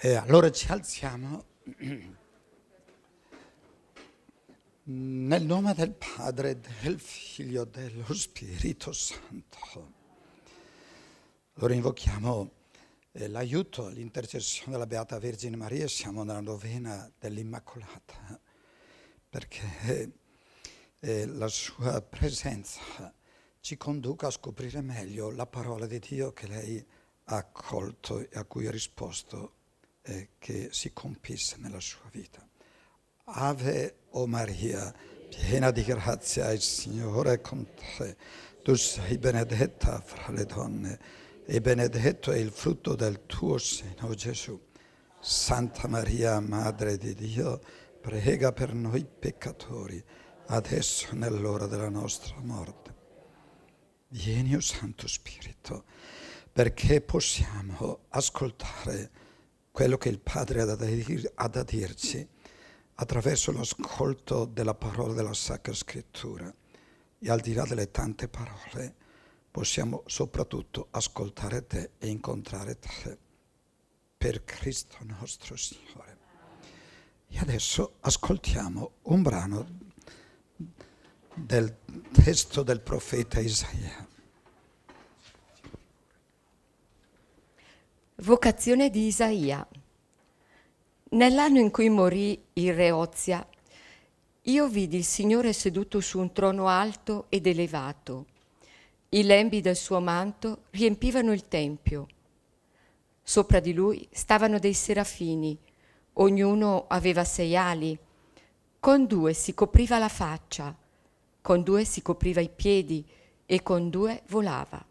E allora ci alziamo nel nome del Padre, del Figlio, dello Spirito Santo. Allora invochiamo eh, l'aiuto, l'intercessione della Beata Vergine Maria, siamo nella novena dell'Immacolata, perché eh, eh la sua presenza ci conduca a scoprire meglio la parola di Dio che lei ha accolto e a cui ha risposto eh, che si compisse nella sua vita. Ave o Maria, piena di grazia, il Signore è con te. Tu sei benedetta fra le donne e benedetto è il frutto del tuo seno, Gesù. Santa Maria, Madre di Dio, prega per noi peccatori, adesso nell'ora della nostra morte. Vieni, o Santo Spirito, perché possiamo ascoltare quello che il Padre ha da, dirci attraverso l'ascolto della parola della Sacra Scrittura. E al di là delle tante parole possiamo soprattutto ascoltare te e incontrare te per Cristo nostro Signore. E adesso ascoltiamo un brano del testo del profeta Isaia. Vocazione di Isaia. Nell'anno in cui morì il re Ozia, io vidi il Signore seduto su un trono alto ed elevato. I lembi del suo manto riempivano il tempio. Sopra di lui stavano dei serafini, ognuno aveva sei ali. Con due si copriva la faccia, con due si copriva i piedi e con due volava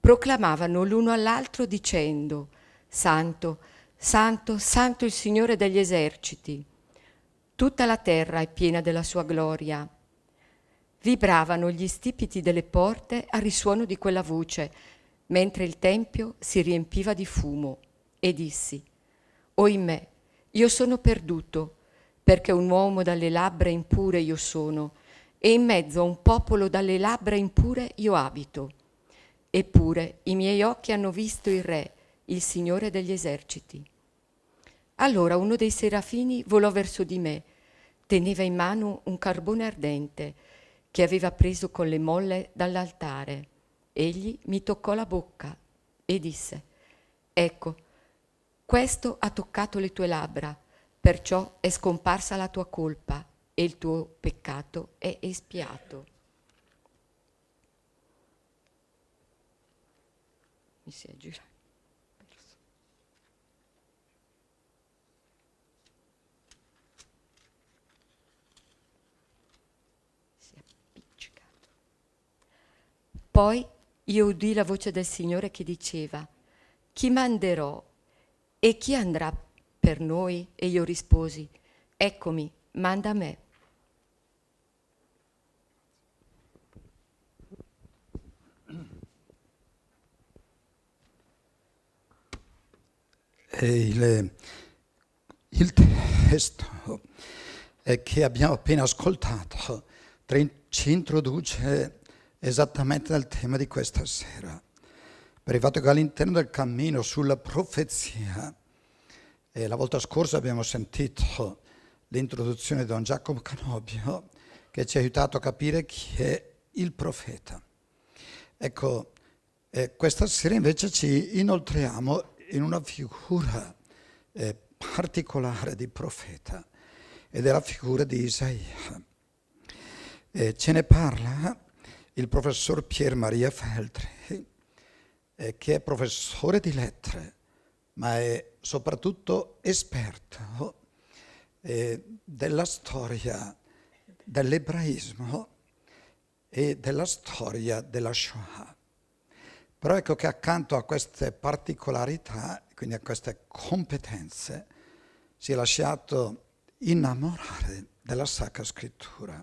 proclamavano l'uno all'altro dicendo Santo, Santo, Santo il Signore degli eserciti. Tutta la terra è piena della sua gloria. Vibravano gli stipiti delle porte al risuono di quella voce, mentre il tempio si riempiva di fumo, e dissi, Oimè, io sono perduto, perché un uomo dalle labbra impure io sono, e in mezzo a un popolo dalle labbra impure io abito Eppure i miei occhi hanno visto il Re, il Signore degli eserciti. Allora uno dei serafini volò verso di me, teneva in mano un carbone ardente che aveva preso con le molle dall'altare. Egli mi toccò la bocca e disse, ecco, questo ha toccato le tue labbra, perciò è scomparsa la tua colpa e il tuo peccato è espiato. mi si è girato. Poi io udì la voce del Signore che diceva, chi manderò e chi andrà per noi? E io risposi, eccomi, manda a me. Il, il, testo che abbiamo appena ascoltato ci introduce esattamente nel tema di questa sera, per il fatto che all'interno del cammino sulla profezia, e la volta scorsa abbiamo sentito l'introduzione di Don Giacomo Canobio che ci ha aiutato a capire chi è il profeta. Ecco, questa sera invece ci inoltreamo in una figura eh, particolare di profeta ed è la figura di Isaia. Eh, ce ne parla il professor Pier Maria Feltri, eh, che è professore di lettere, ma è soprattutto esperto eh, della storia dell'ebraismo e della storia della Shoah. Però ecco che accanto a queste particolarità, quindi a queste competenze, si è lasciato innamorare della Sacra Scrittura,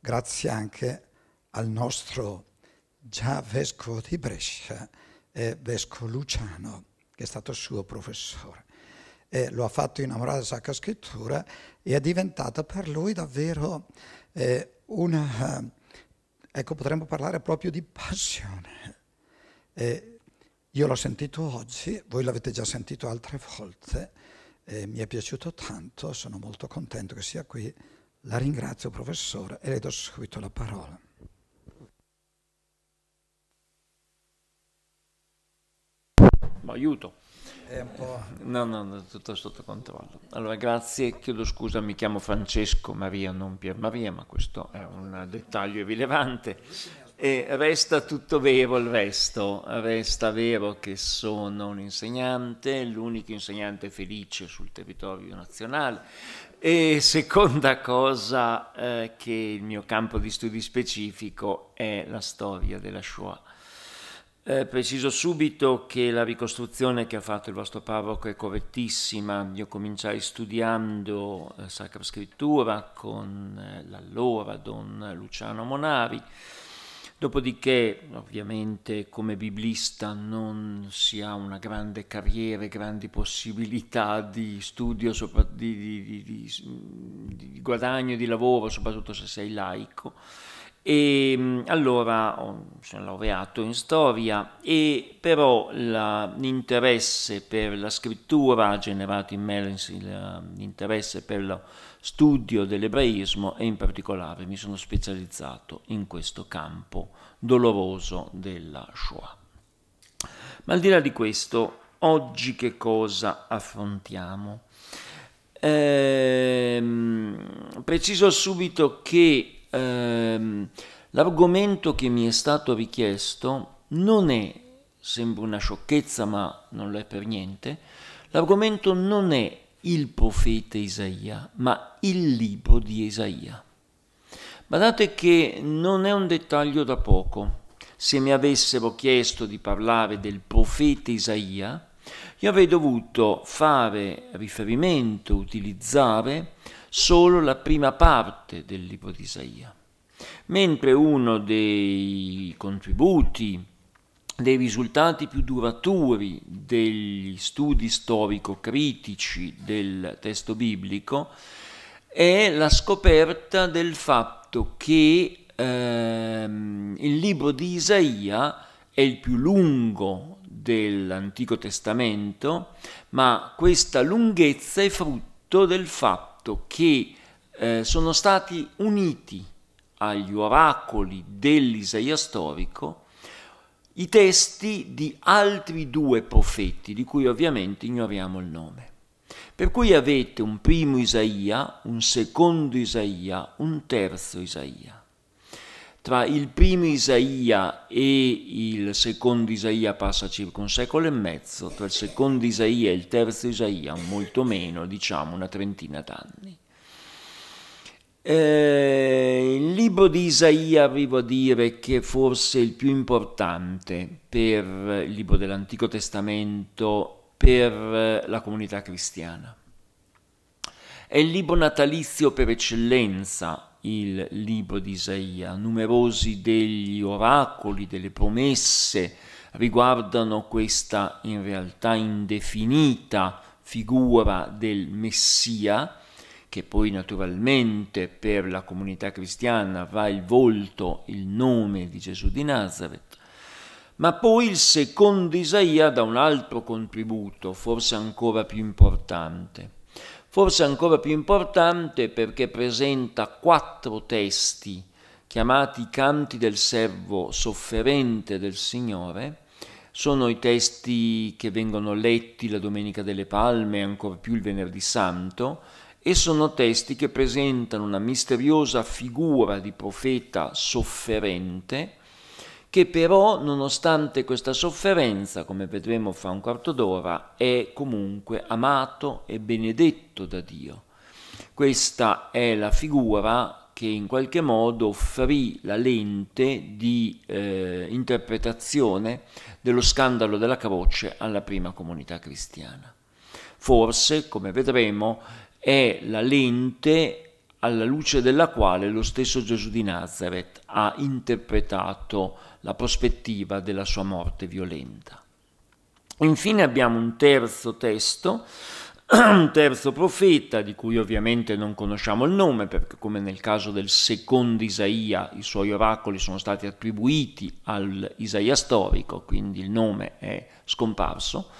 grazie anche al nostro già vescovo di Brescia, eh, vescovo Luciano, che è stato suo professore. E lo ha fatto innamorare della Sacra Scrittura e è diventata per lui davvero eh, una, ecco potremmo parlare proprio di passione eh, io l'ho sentito oggi, voi l'avete già sentito altre volte, eh, mi è piaciuto tanto, sono molto contento che sia qui. La ringrazio professore e le do subito la parola. Ma aiuto. No, no, no, tutto sotto controllo. Allora, grazie, chiedo scusa, mi chiamo Francesco Maria, non Pier Maria, ma questo è un dettaglio rilevante. E resta tutto vero il resto, resta vero che sono un insegnante, l'unico insegnante felice sul territorio nazionale. E seconda cosa eh, che il mio campo di studi specifico è la storia della Shoah. Eh, preciso subito che la ricostruzione che ha fatto il vostro parroco è correttissima. Io cominciai studiando eh, Sacra Scrittura con eh, l'allora Don Luciano Monari Dopodiché, ovviamente, come biblista non si ha una grande carriera, grandi possibilità di studio, di, di, di, di guadagno, di lavoro, soprattutto se sei laico. E ehm, allora sono laureato in storia e però la, l'interesse per la scrittura ha generato in me l'interesse per la studio dell'ebraismo e in particolare mi sono specializzato in questo campo doloroso della Shoah. Ma al di là di questo, oggi che cosa affrontiamo? Ehm, preciso subito che ehm, l'argomento che mi è stato richiesto non è, sembra una sciocchezza ma non lo è per niente, l'argomento non è il profeta Isaia, ma il libro di Isaia. Guardate che non è un dettaglio da poco. Se mi avessero chiesto di parlare del profeta Isaia, io avrei dovuto fare riferimento, utilizzare solo la prima parte del libro di Isaia, mentre uno dei contributi dei risultati più duraturi degli studi storico-critici del testo biblico è la scoperta del fatto che ehm, il libro di Isaia è il più lungo dell'Antico Testamento, ma questa lunghezza è frutto del fatto che eh, sono stati uniti agli oracoli dell'Isaia storico i testi di altri due profeti, di cui ovviamente ignoriamo il nome. Per cui avete un primo Isaia, un secondo Isaia, un terzo Isaia. Tra il primo Isaia e il secondo Isaia passa circa un secolo e mezzo, tra il secondo Isaia e il terzo Isaia molto meno, diciamo una trentina d'anni. Eh, il libro di Isaia arrivo a dire che forse il più importante per il libro dell'Antico Testamento per la comunità cristiana. È il libro natalizio per eccellenza, il libro di Isaia. Numerosi degli oracoli, delle promesse riguardano questa in realtà indefinita figura del Messia che poi naturalmente per la comunità cristiana va il volto, il nome di Gesù di Nazareth, ma poi il secondo Isaia dà un altro contributo, forse ancora più importante. Forse ancora più importante perché presenta quattro testi chiamati canti del servo sofferente del Signore, sono i testi che vengono letti la Domenica delle Palme, ancora più il Venerdì Santo, e sono testi che presentano una misteriosa figura di profeta sofferente che però nonostante questa sofferenza, come vedremo fra un quarto d'ora, è comunque amato e benedetto da Dio. Questa è la figura che in qualche modo offrì la lente di eh, interpretazione dello scandalo della croce alla prima comunità cristiana. Forse, come vedremo, è la lente alla luce della quale lo stesso Gesù di Nazareth ha interpretato la prospettiva della sua morte violenta. Infine abbiamo un terzo testo, un terzo profeta, di cui ovviamente non conosciamo il nome, perché come nel caso del secondo Isaia i suoi oracoli sono stati attribuiti all'Isaia storico, quindi il nome è scomparso,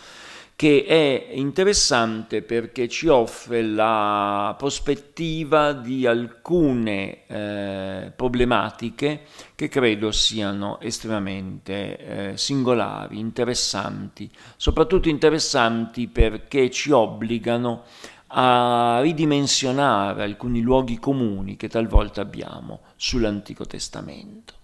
che è interessante perché ci offre la prospettiva di alcune eh, problematiche che credo siano estremamente eh, singolari, interessanti, soprattutto interessanti perché ci obbligano a ridimensionare alcuni luoghi comuni che talvolta abbiamo sull'Antico Testamento.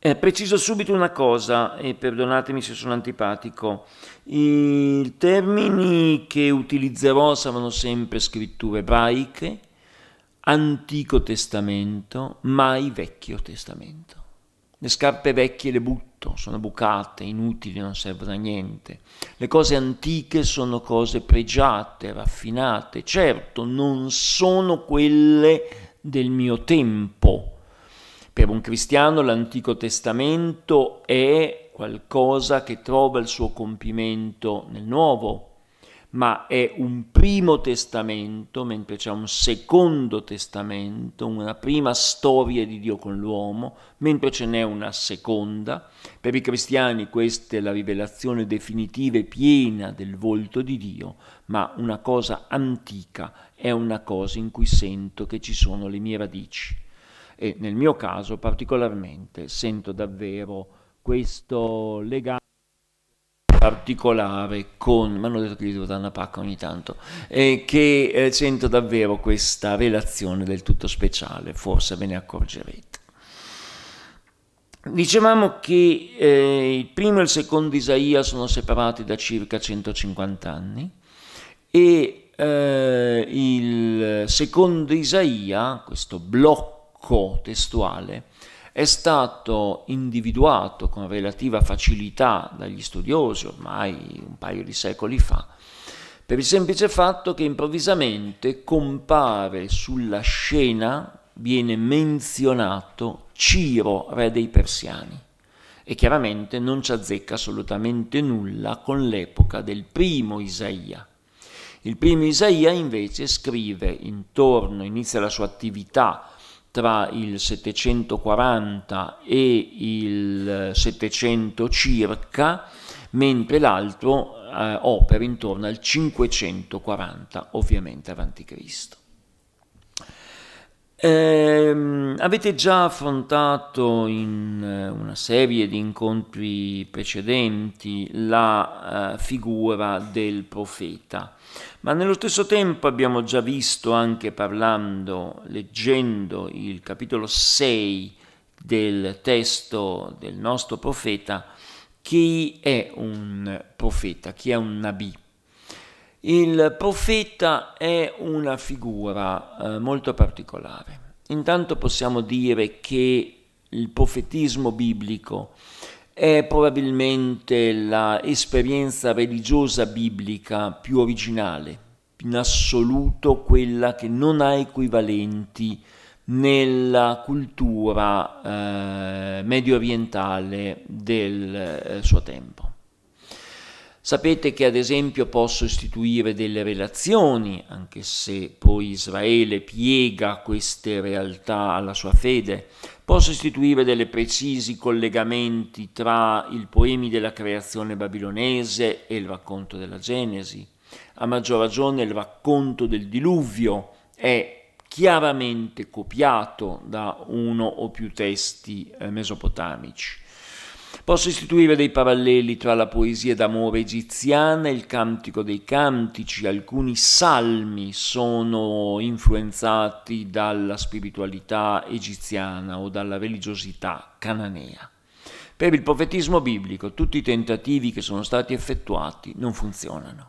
Eh, preciso subito una cosa, e perdonatemi se sono antipatico, i termini che utilizzerò saranno sempre scritture ebraiche, Antico Testamento, mai Vecchio Testamento. Le scarpe vecchie le butto, sono bucate, inutili, non servono a niente. Le cose antiche sono cose pregiate, raffinate, certo non sono quelle del mio tempo per un cristiano l'Antico Testamento è qualcosa che trova il suo compimento nel Nuovo, ma è un primo testamento, mentre c'è un secondo testamento, una prima storia di Dio con l'uomo, mentre ce n'è una seconda. Per i cristiani questa è la rivelazione definitiva e piena del volto di Dio, ma una cosa antica è una cosa in cui sento che ci sono le mie radici e nel mio caso particolarmente sento davvero questo legame particolare con, mi hanno detto che gli devo dare una pacca ogni tanto, eh, che eh, sento davvero questa relazione del tutto speciale, forse ve ne accorgerete. Dicevamo che eh, il primo e il secondo Isaia sono separati da circa 150 anni e eh, il secondo Isaia, questo blocco testuale, è stato individuato con relativa facilità dagli studiosi ormai un paio di secoli fa, per il semplice fatto che improvvisamente compare sulla scena, viene menzionato Ciro, re dei Persiani, e chiaramente non ci azzecca assolutamente nulla con l'epoca del primo Isaia. Il primo Isaia invece scrive intorno, inizia la sua attività tra il 740 e il 700 circa, mentre l'altro eh, opera intorno al 540 ovviamente a.C. Eh, avete già affrontato in eh, una serie di incontri precedenti la eh, figura del profeta ma nello stesso tempo abbiamo già visto anche parlando, leggendo il capitolo 6 del testo del nostro profeta, chi è un profeta, chi è un nabì. Il profeta è una figura eh, molto particolare. Intanto possiamo dire che il profetismo biblico è probabilmente l'esperienza religiosa biblica più originale, in assoluto quella che non ha equivalenti nella cultura eh, medio orientale del eh, suo tempo. Sapete che ad esempio posso istituire delle relazioni, anche se poi Israele piega queste realtà alla sua fede, possa istituire delle precisi collegamenti tra i poemi della creazione babilonese e il racconto della Genesi. A maggior ragione il racconto del diluvio è chiaramente copiato da uno o più testi eh, mesopotamici. Posso istituire dei paralleli tra la poesia d'amore egiziana e il cantico dei cantici, alcuni salmi sono influenzati dalla spiritualità egiziana o dalla religiosità cananea. Per il profetismo biblico tutti i tentativi che sono stati effettuati non funzionano.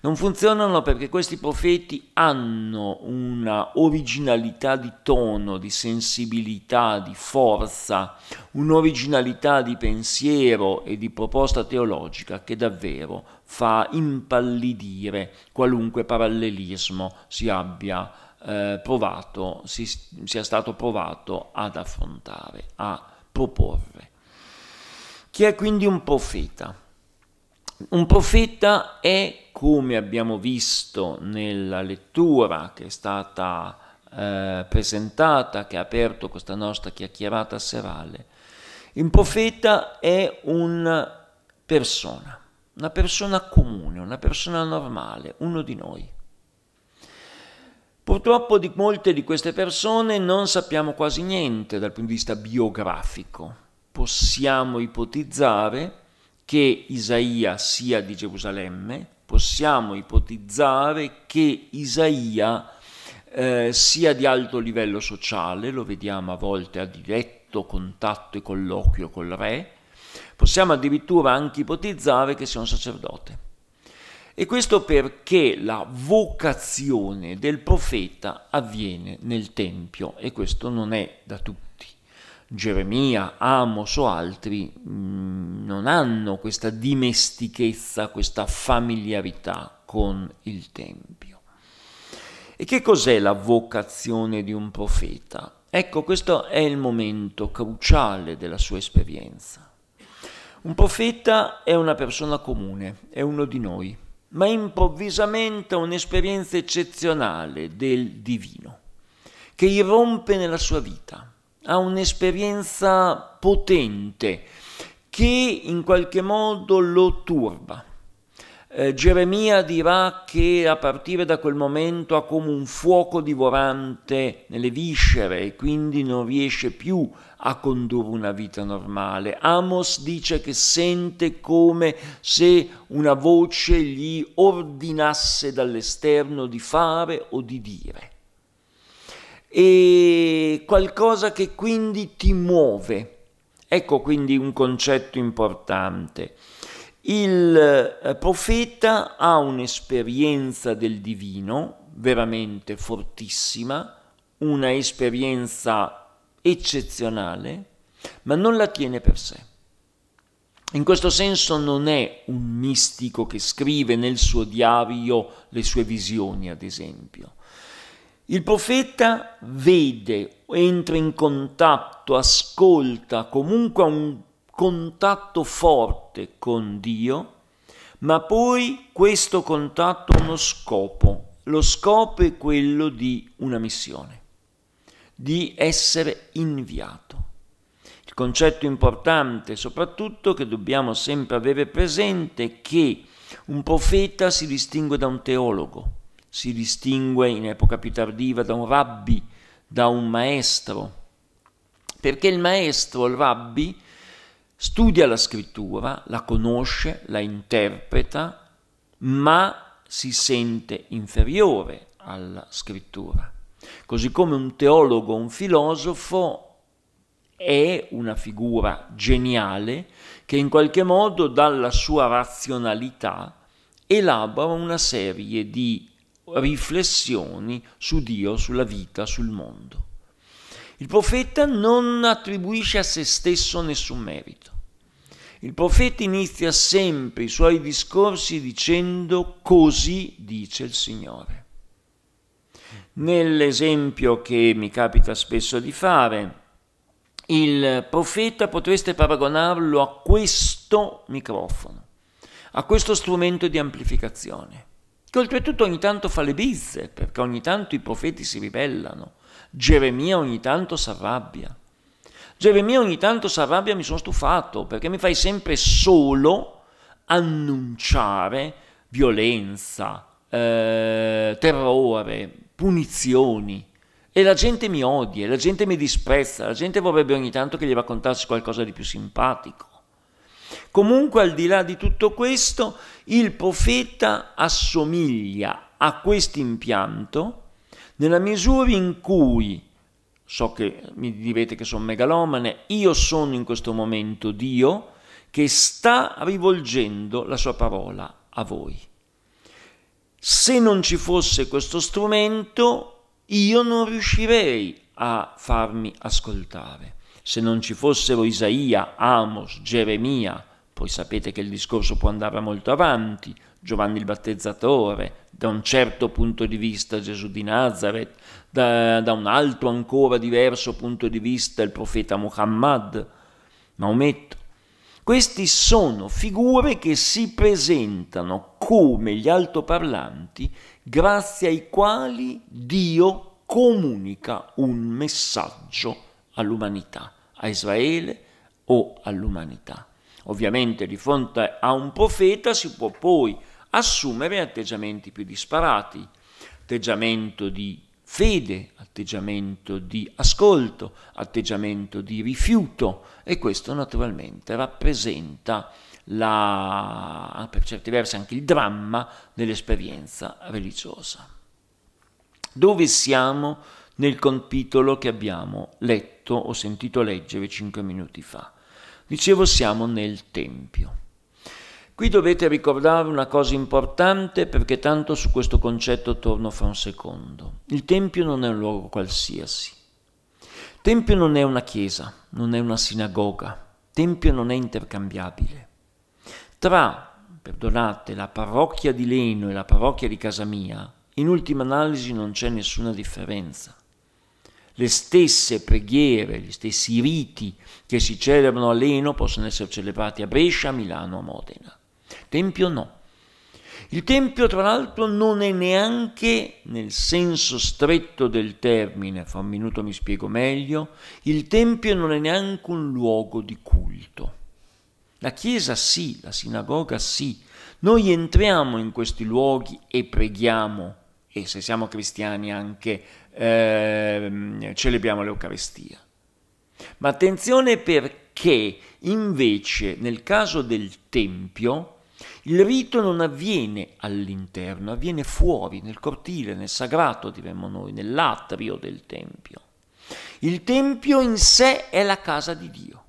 Non funzionano perché questi profeti hanno una originalità di tono, di sensibilità, di forza, un'originalità di pensiero e di proposta teologica che davvero fa impallidire qualunque parallelismo si abbia eh, provato, si, sia stato provato ad affrontare, a proporre. Chi è quindi un profeta? Un profeta è, come abbiamo visto nella lettura che è stata eh, presentata, che ha aperto questa nostra chiacchierata serale, un profeta è una persona, una persona comune, una persona normale, uno di noi. Purtroppo di molte di queste persone non sappiamo quasi niente dal punto di vista biografico. Possiamo ipotizzare che Isaia sia di Gerusalemme, possiamo ipotizzare che Isaia eh, sia di alto livello sociale, lo vediamo a volte a diretto contatto e colloquio col re, possiamo addirittura anche ipotizzare che sia un sacerdote. E questo perché la vocazione del profeta avviene nel Tempio e questo non è da tutti Geremia, Amos o altri mm, non hanno questa dimestichezza, questa familiarità con il Tempio. E che cos'è la vocazione di un profeta? Ecco, questo è il momento cruciale della sua esperienza. Un profeta è una persona comune, è uno di noi, ma improvvisamente ha un'esperienza eccezionale del divino, che irrompe nella sua vita a un'esperienza potente che in qualche modo lo turba. Eh, Geremia dirà che a partire da quel momento ha come un fuoco divorante nelle viscere e quindi non riesce più a condurre una vita normale. Amos dice che sente come se una voce gli ordinasse dall'esterno di fare o di dire e qualcosa che quindi ti muove. Ecco quindi un concetto importante. Il eh, profeta ha un'esperienza del divino veramente fortissima, una esperienza eccezionale, ma non la tiene per sé. In questo senso non è un mistico che scrive nel suo diario le sue visioni, ad esempio. Il profeta vede, entra in contatto, ascolta, comunque ha un contatto forte con Dio, ma poi questo contatto ha uno scopo. Lo scopo è quello di una missione, di essere inviato. Il concetto importante soprattutto che dobbiamo sempre avere presente è che un profeta si distingue da un teologo si distingue in epoca più tardiva da un rabbi, da un maestro, perché il maestro, il rabbi, studia la scrittura, la conosce, la interpreta, ma si sente inferiore alla scrittura. Così come un teologo, un filosofo è una figura geniale che in qualche modo dalla sua razionalità elabora una serie di riflessioni su Dio, sulla vita, sul mondo. Il profeta non attribuisce a se stesso nessun merito. Il profeta inizia sempre i suoi discorsi dicendo così dice il Signore. Nell'esempio che mi capita spesso di fare, il profeta potreste paragonarlo a questo microfono, a questo strumento di amplificazione che oltretutto ogni tanto fa le bizze, perché ogni tanto i profeti si ribellano, Geremia ogni tanto si arrabbia. Geremia ogni tanto si s'arrabbia, mi sono stufato, perché mi fai sempre solo annunciare violenza, eh, terrore, punizioni. E la gente mi odia, la gente mi disprezza, la gente vorrebbe ogni tanto che gli raccontassi qualcosa di più simpatico. Comunque, al di là di tutto questo, il profeta assomiglia a questo impianto nella misura in cui, so che mi direte che sono megalomane, io sono in questo momento Dio che sta rivolgendo la sua parola a voi. Se non ci fosse questo strumento, io non riuscirei a farmi ascoltare. Se non ci fossero Isaia, Amos, Geremia, poi sapete che il discorso può andare molto avanti. Giovanni il Battezzatore, da un certo punto di vista Gesù di Nazareth, da, da un altro ancora diverso punto di vista il profeta Muhammad, Maometto. Queste sono figure che si presentano come gli altoparlanti grazie ai quali Dio comunica un messaggio all'umanità, a Israele o all'umanità. Ovviamente di fronte a un profeta si può poi assumere atteggiamenti più disparati, atteggiamento di fede, atteggiamento di ascolto, atteggiamento di rifiuto e questo naturalmente rappresenta la, per certi versi anche il dramma dell'esperienza religiosa. Dove siamo nel compitolo che abbiamo letto o sentito leggere cinque minuti fa? Dicevo siamo nel Tempio. Qui dovete ricordare una cosa importante perché tanto su questo concetto torno fra un secondo. Il Tempio non è un luogo qualsiasi. Tempio non è una chiesa, non è una sinagoga. Tempio non è intercambiabile. Tra, perdonate, la parrocchia di Leno e la parrocchia di casa mia, in ultima analisi non c'è nessuna differenza le stesse preghiere, gli stessi riti che si celebrano a Leno possono essere celebrati a Brescia, a Milano, a Modena. Tempio no. Il tempio, tra l'altro, non è neanche, nel senso stretto del termine, fra un minuto mi spiego meglio, il tempio non è neanche un luogo di culto. La chiesa sì, la sinagoga sì. Noi entriamo in questi luoghi e preghiamo, e se siamo cristiani anche eh, celebriamo l'Eucarestia. Ma attenzione perché invece nel caso del Tempio il rito non avviene all'interno, avviene fuori, nel cortile, nel sagrato, diremmo noi, nell'atrio del Tempio. Il Tempio in sé è la casa di Dio.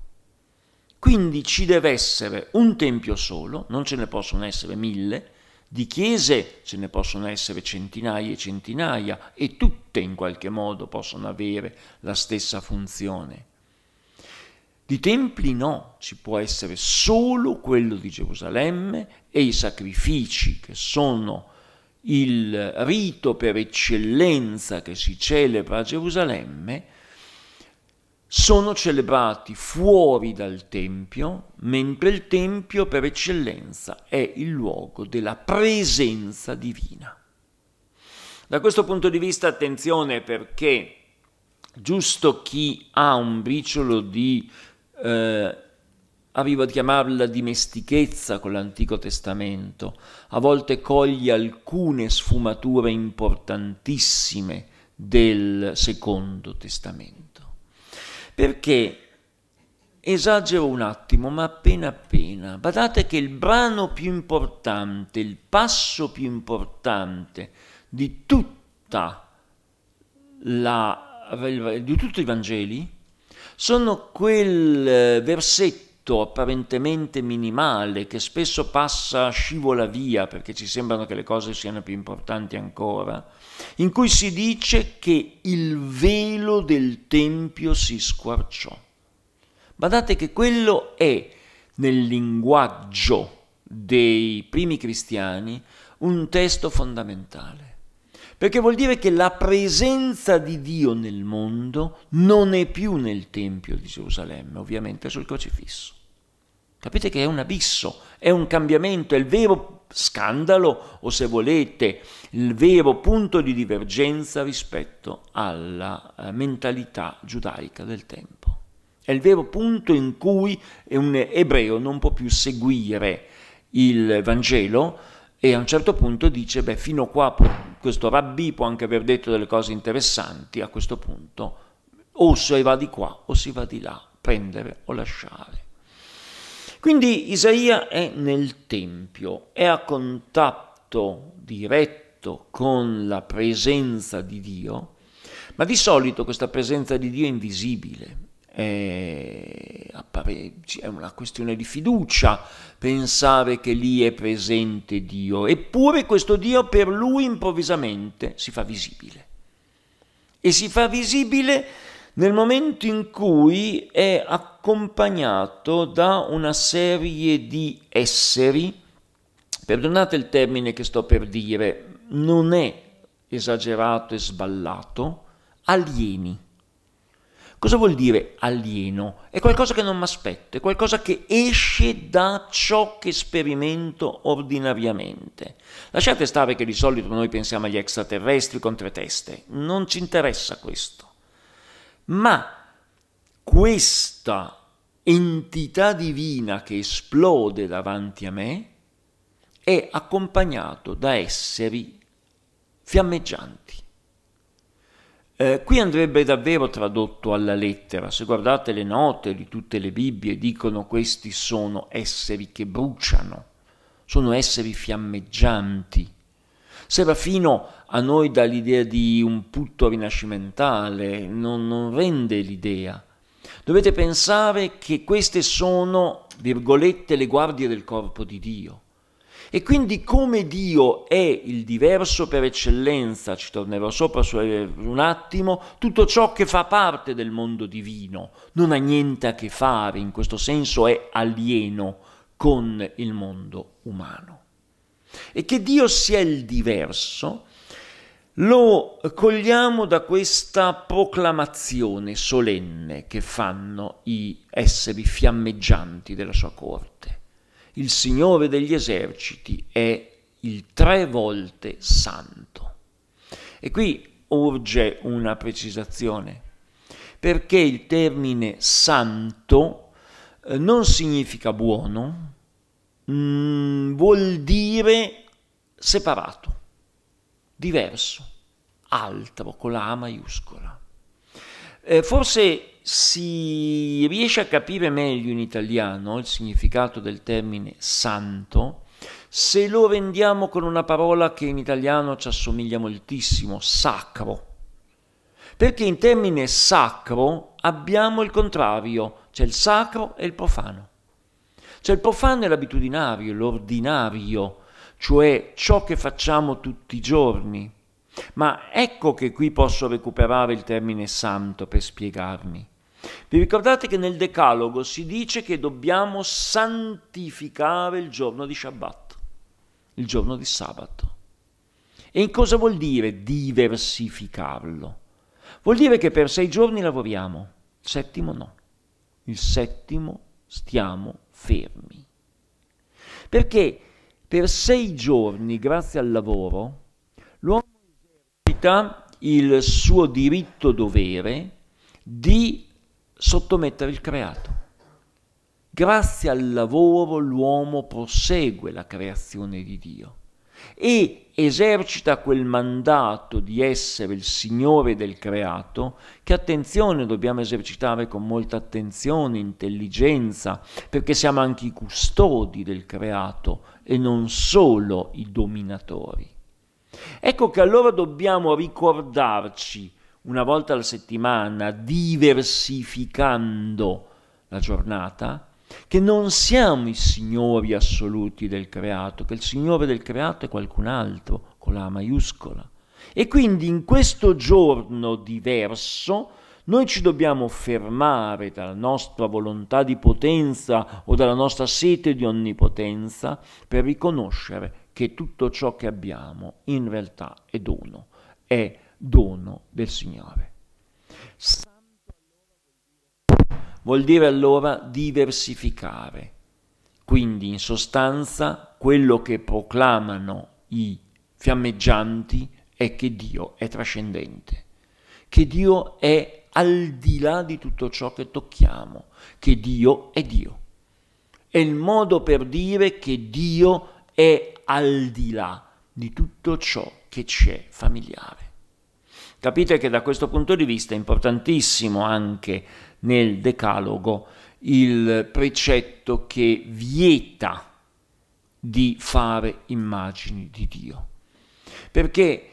Quindi ci deve essere un Tempio solo, non ce ne possono essere mille, di chiese ce ne possono essere centinaia e centinaia e tutte in qualche modo possono avere la stessa funzione. Di templi no, ci può essere solo quello di Gerusalemme e i sacrifici che sono il rito per eccellenza che si celebra a Gerusalemme, sono celebrati fuori dal Tempio, mentre il Tempio per eccellenza è il luogo della presenza divina. Da questo punto di vista attenzione perché giusto chi ha un briciolo di, eh, arrivo a chiamarla dimestichezza con l'Antico Testamento, a volte coglie alcune sfumature importantissime del Secondo Testamento perché esagero un attimo, ma appena appena, badate che il brano più importante, il passo più importante di tutta la di tutti i Vangeli sono quel eh, versetto apparentemente minimale che spesso passa scivola via perché ci sembrano che le cose siano più importanti ancora in cui si dice che il velo del Tempio si squarciò. Badate che quello è nel linguaggio dei primi cristiani un testo fondamentale, perché vuol dire che la presenza di Dio nel mondo non è più nel Tempio di Gerusalemme, ovviamente sul crocifisso. Capite che è un abisso, è un cambiamento, è il vero scandalo o se volete il vero punto di divergenza rispetto alla eh, mentalità giudaica del tempo. È il vero punto in cui un ebreo non può più seguire il Vangelo e a un certo punto dice, beh, fino a qua questo rabbì può anche aver detto delle cose interessanti, a questo punto o si va di qua o si va di là, prendere o lasciare. Quindi Isaia è nel Tempio, è a contatto diretto con la presenza di Dio, ma di solito questa presenza di Dio è invisibile, è una questione di fiducia pensare che lì è presente Dio, eppure questo Dio per lui improvvisamente si fa visibile. E si fa visibile nel momento in cui è accompagnato da una serie di esseri, perdonate il termine che sto per dire, non è esagerato e sballato, alieni. Cosa vuol dire alieno? È qualcosa che non mi aspetto, è qualcosa che esce da ciò che sperimento ordinariamente. Lasciate stare che di solito noi pensiamo agli extraterrestri con tre teste, non ci interessa questo ma questa entità divina che esplode davanti a me è accompagnato da esseri fiammeggianti. Eh, qui andrebbe davvero tradotto alla lettera, se guardate le note di tutte le Bibbie dicono questi sono esseri che bruciano, sono esseri fiammeggianti. Serafino a noi dà l'idea di un putto rinascimentale, non, non rende l'idea. Dovete pensare che queste sono, virgolette, le guardie del corpo di Dio. E quindi come Dio è il diverso per eccellenza, ci tornerò sopra su eh, un attimo, tutto ciò che fa parte del mondo divino non ha niente a che fare, in questo senso è alieno con il mondo umano. E che Dio sia il diverso lo cogliamo da questa proclamazione solenne che fanno i esseri fiammeggianti della sua corte. Il Signore degli eserciti è il tre volte santo. E qui urge una precisazione, perché il termine santo eh, non significa buono, mh, mm, vuol dire separato diverso, altro, con la A maiuscola. Eh, forse si riesce a capire meglio in italiano il significato del termine santo se lo rendiamo con una parola che in italiano ci assomiglia moltissimo, sacro. Perché in termine sacro abbiamo il contrario, c'è il sacro e il profano. C'è il profano e l'abitudinario, l'ordinario, cioè ciò che facciamo tutti i giorni. Ma ecco che qui posso recuperare il termine santo per spiegarmi. Vi ricordate che nel Decalogo si dice che dobbiamo santificare il giorno di Shabbat, il giorno di sabato. E in cosa vuol dire diversificarlo? Vuol dire che per sei giorni lavoriamo, il settimo no. Il settimo stiamo fermi. Perché per sei giorni, grazie al lavoro, l'uomo esercita il suo diritto dovere di sottomettere il creato. Grazie al lavoro l'uomo prosegue la creazione di Dio e esercita quel mandato di essere il Signore del creato, che attenzione dobbiamo esercitare con molta attenzione, intelligenza, perché siamo anche i custodi del creato e non solo i dominatori. Ecco che allora dobbiamo ricordarci una volta alla settimana, diversificando la giornata, che non siamo i signori assoluti del creato, che il signore del creato è qualcun altro, con la maiuscola. E quindi in questo giorno diverso noi ci dobbiamo fermare dalla nostra volontà di potenza o dalla nostra sete di onnipotenza per riconoscere che tutto ciò che abbiamo in realtà è dono, è dono del Signore. Vuol dire allora diversificare. Quindi in sostanza quello che proclamano i fiammeggianti è che Dio è trascendente, che Dio è al di là di tutto ciò che tocchiamo, che Dio è Dio. È il modo per dire che Dio è al di là di tutto ciò che ci è familiare. Capite che da questo punto di vista è importantissimo anche nel Decalogo il precetto che vieta di fare immagini di Dio. Perché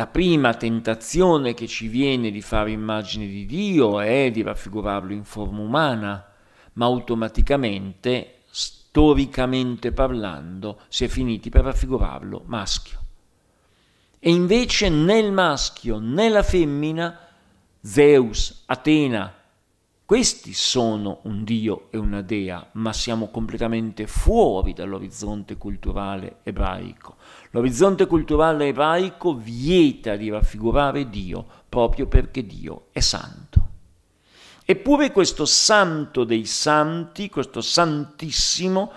la prima tentazione che ci viene di fare immagine di Dio è di raffigurarlo in forma umana, ma automaticamente, storicamente parlando, si è finiti per raffigurarlo maschio. E invece nel maschio nella femmina, Zeus, Atena, questi sono un dio e una dea, ma siamo completamente fuori dall'orizzonte culturale ebraico L'orizzonte culturale ebraico vieta di raffigurare Dio proprio perché Dio è santo. Eppure questo santo dei santi, questo santissimo,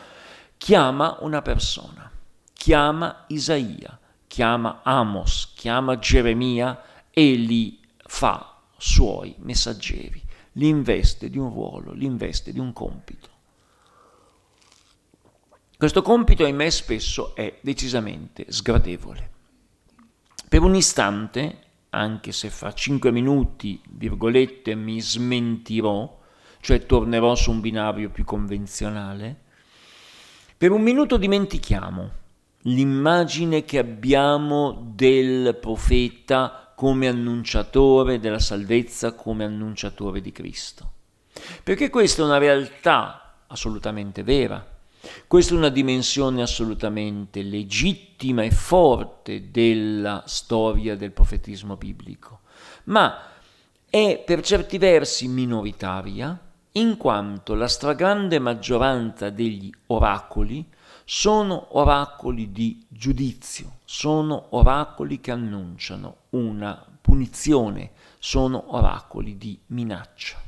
chiama una persona, chiama Isaia, chiama Amos, chiama Geremia e li fa suoi messaggeri, li investe di un ruolo, li investe di un compito. Questo compito, ahimè, spesso è decisamente sgradevole. Per un istante, anche se fra cinque minuti, virgolette, mi smentirò, cioè tornerò su un binario più convenzionale, per un minuto dimentichiamo l'immagine che abbiamo del profeta come annunciatore della salvezza, come annunciatore di Cristo. Perché questa è una realtà assolutamente vera, questa è una dimensione assolutamente legittima e forte della storia del profetismo biblico, ma è per certi versi minoritaria in quanto la stragrande maggioranza degli oracoli sono oracoli di giudizio, sono oracoli che annunciano una punizione, sono oracoli di minaccia.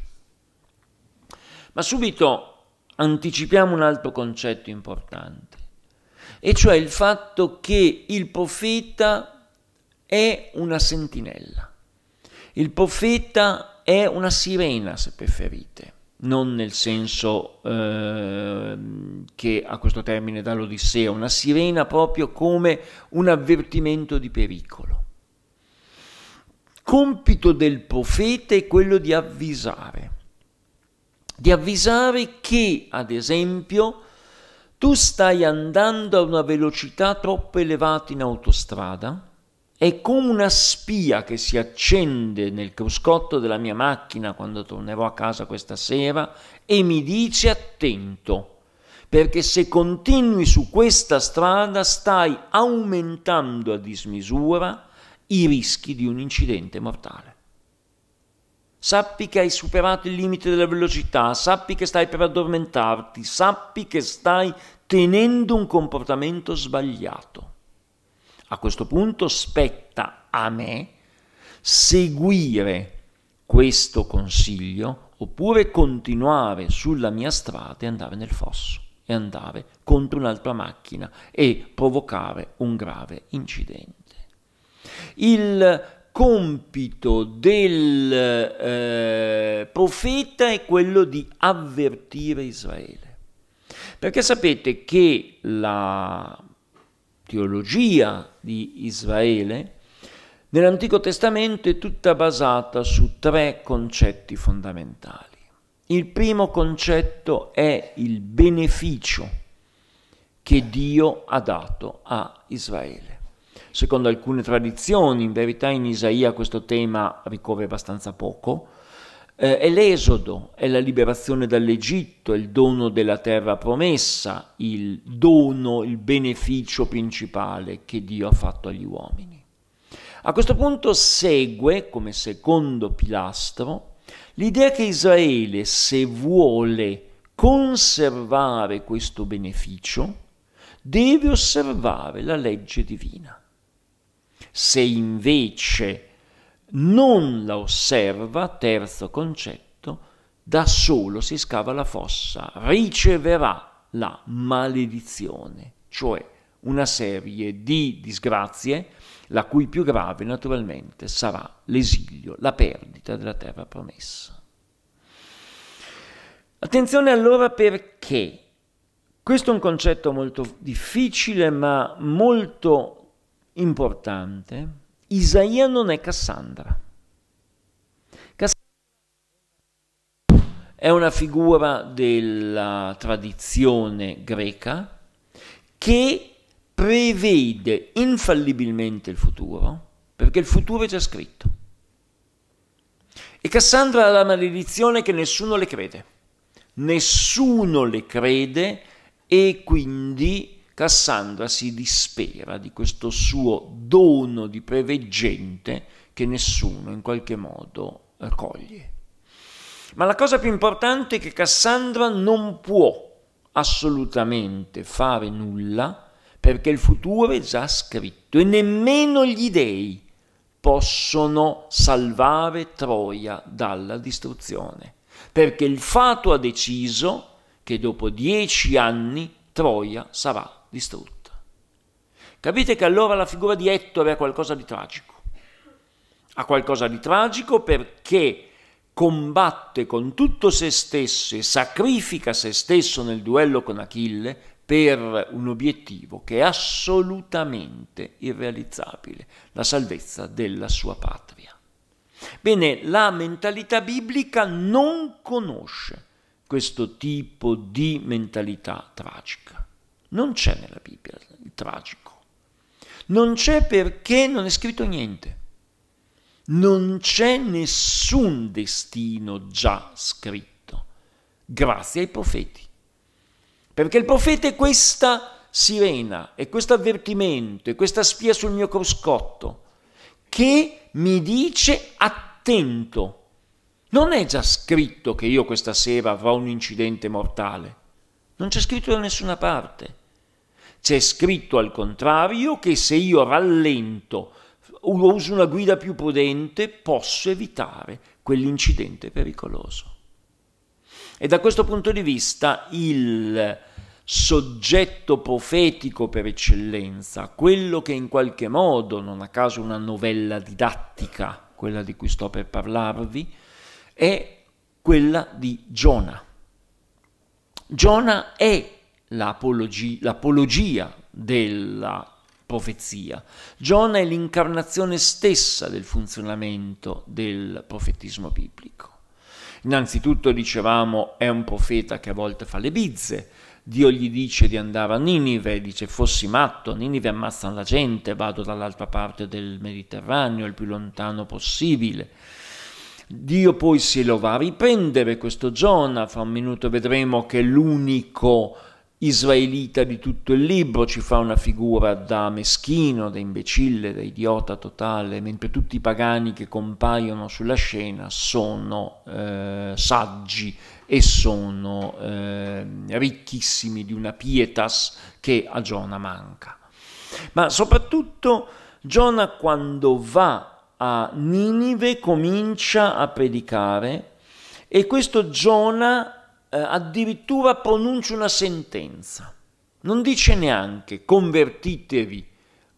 Ma subito anticipiamo un altro concetto importante, e cioè il fatto che il profeta è una sentinella. Il profeta è una sirena, se preferite, non nel senso eh, che a questo termine dà l'Odissea, una sirena proprio come un avvertimento di pericolo. Compito del profeta è quello di avvisare di avvisare che, ad esempio, tu stai andando a una velocità troppo elevata in autostrada, è come una spia che si accende nel cruscotto della mia macchina quando tornerò a casa questa sera e mi dice attento, perché se continui su questa strada stai aumentando a dismisura i rischi di un incidente mortale sappi che hai superato il limite della velocità, sappi che stai per addormentarti, sappi che stai tenendo un comportamento sbagliato. A questo punto spetta a me seguire questo consiglio oppure continuare sulla mia strada e andare nel fosso e andare contro un'altra macchina e provocare un grave incidente. Il compito del eh, profeta è quello di avvertire Israele. Perché sapete che la teologia di Israele nell'Antico Testamento è tutta basata su tre concetti fondamentali. Il primo concetto è il beneficio che Dio ha dato a Israele secondo alcune tradizioni, in verità in Isaia questo tema ricorre abbastanza poco, eh, è l'esodo, è la liberazione dall'Egitto, è il dono della terra promessa, il dono, il beneficio principale che Dio ha fatto agli uomini. A questo punto segue, come secondo pilastro, l'idea che Israele, se vuole conservare questo beneficio, deve osservare la legge divina. Se invece non la osserva, terzo concetto, da solo si scava la fossa, riceverà la maledizione, cioè una serie di disgrazie, la cui più grave naturalmente sarà l'esilio, la perdita della terra promessa. Attenzione allora perché questo è un concetto molto difficile ma molto importante, Isaia non è Cassandra. Cassandra è una figura della tradizione greca che prevede infallibilmente il futuro, perché il futuro è già scritto. E Cassandra ha la maledizione che nessuno le crede. Nessuno le crede e quindi Cassandra si dispera di questo suo dono di preveggente che nessuno in qualche modo coglie. Ma la cosa più importante è che Cassandra non può assolutamente fare nulla perché il futuro è già scritto e nemmeno gli dei possono salvare Troia dalla distruzione, perché il fato ha deciso che dopo dieci anni Troia sarà distrutta. Capite che allora la figura di Ettore ha qualcosa di tragico. Ha qualcosa di tragico perché combatte con tutto se stesso e sacrifica se stesso nel duello con Achille per un obiettivo che è assolutamente irrealizzabile, la salvezza della sua patria. Bene, la mentalità biblica non conosce questo tipo di mentalità tragica. Non c'è nella Bibbia il tragico. Non c'è perché non è scritto niente. Non c'è nessun destino già scritto, grazie ai profeti. Perché il profeta è questa sirena, è questo avvertimento, è questa spia sul mio cruscotto, che mi dice attento. Non è già scritto che io questa sera avrò un incidente mortale non c'è scritto da nessuna parte. C'è scritto al contrario che se io rallento o uso una guida più prudente posso evitare quell'incidente pericoloso. E da questo punto di vista il soggetto profetico per eccellenza, quello che in qualche modo, non a caso una novella didattica, quella di cui sto per parlarvi, è quella di Giona. Giona è l'apologia, l'apologia della profezia. Giona è l'incarnazione stessa del funzionamento del profetismo biblico. Innanzitutto dicevamo è un profeta che a volte fa le bizze, Dio gli dice di andare a Ninive, dice fossi matto, Ninive ammazzano la gente, vado dall'altra parte del Mediterraneo il più lontano possibile. Dio poi se lo va a riprendere, questo Giona, fra un minuto vedremo che è l'unico israelita di tutto il libro, ci fa una figura da meschino, da imbecille, da idiota totale, mentre tutti i pagani che compaiono sulla scena sono eh, saggi e sono eh, ricchissimi di una pietas che a Giona manca. Ma soprattutto Giona quando va a Ninive comincia a predicare e questo Giona eh, addirittura pronuncia una sentenza. Non dice neanche convertitevi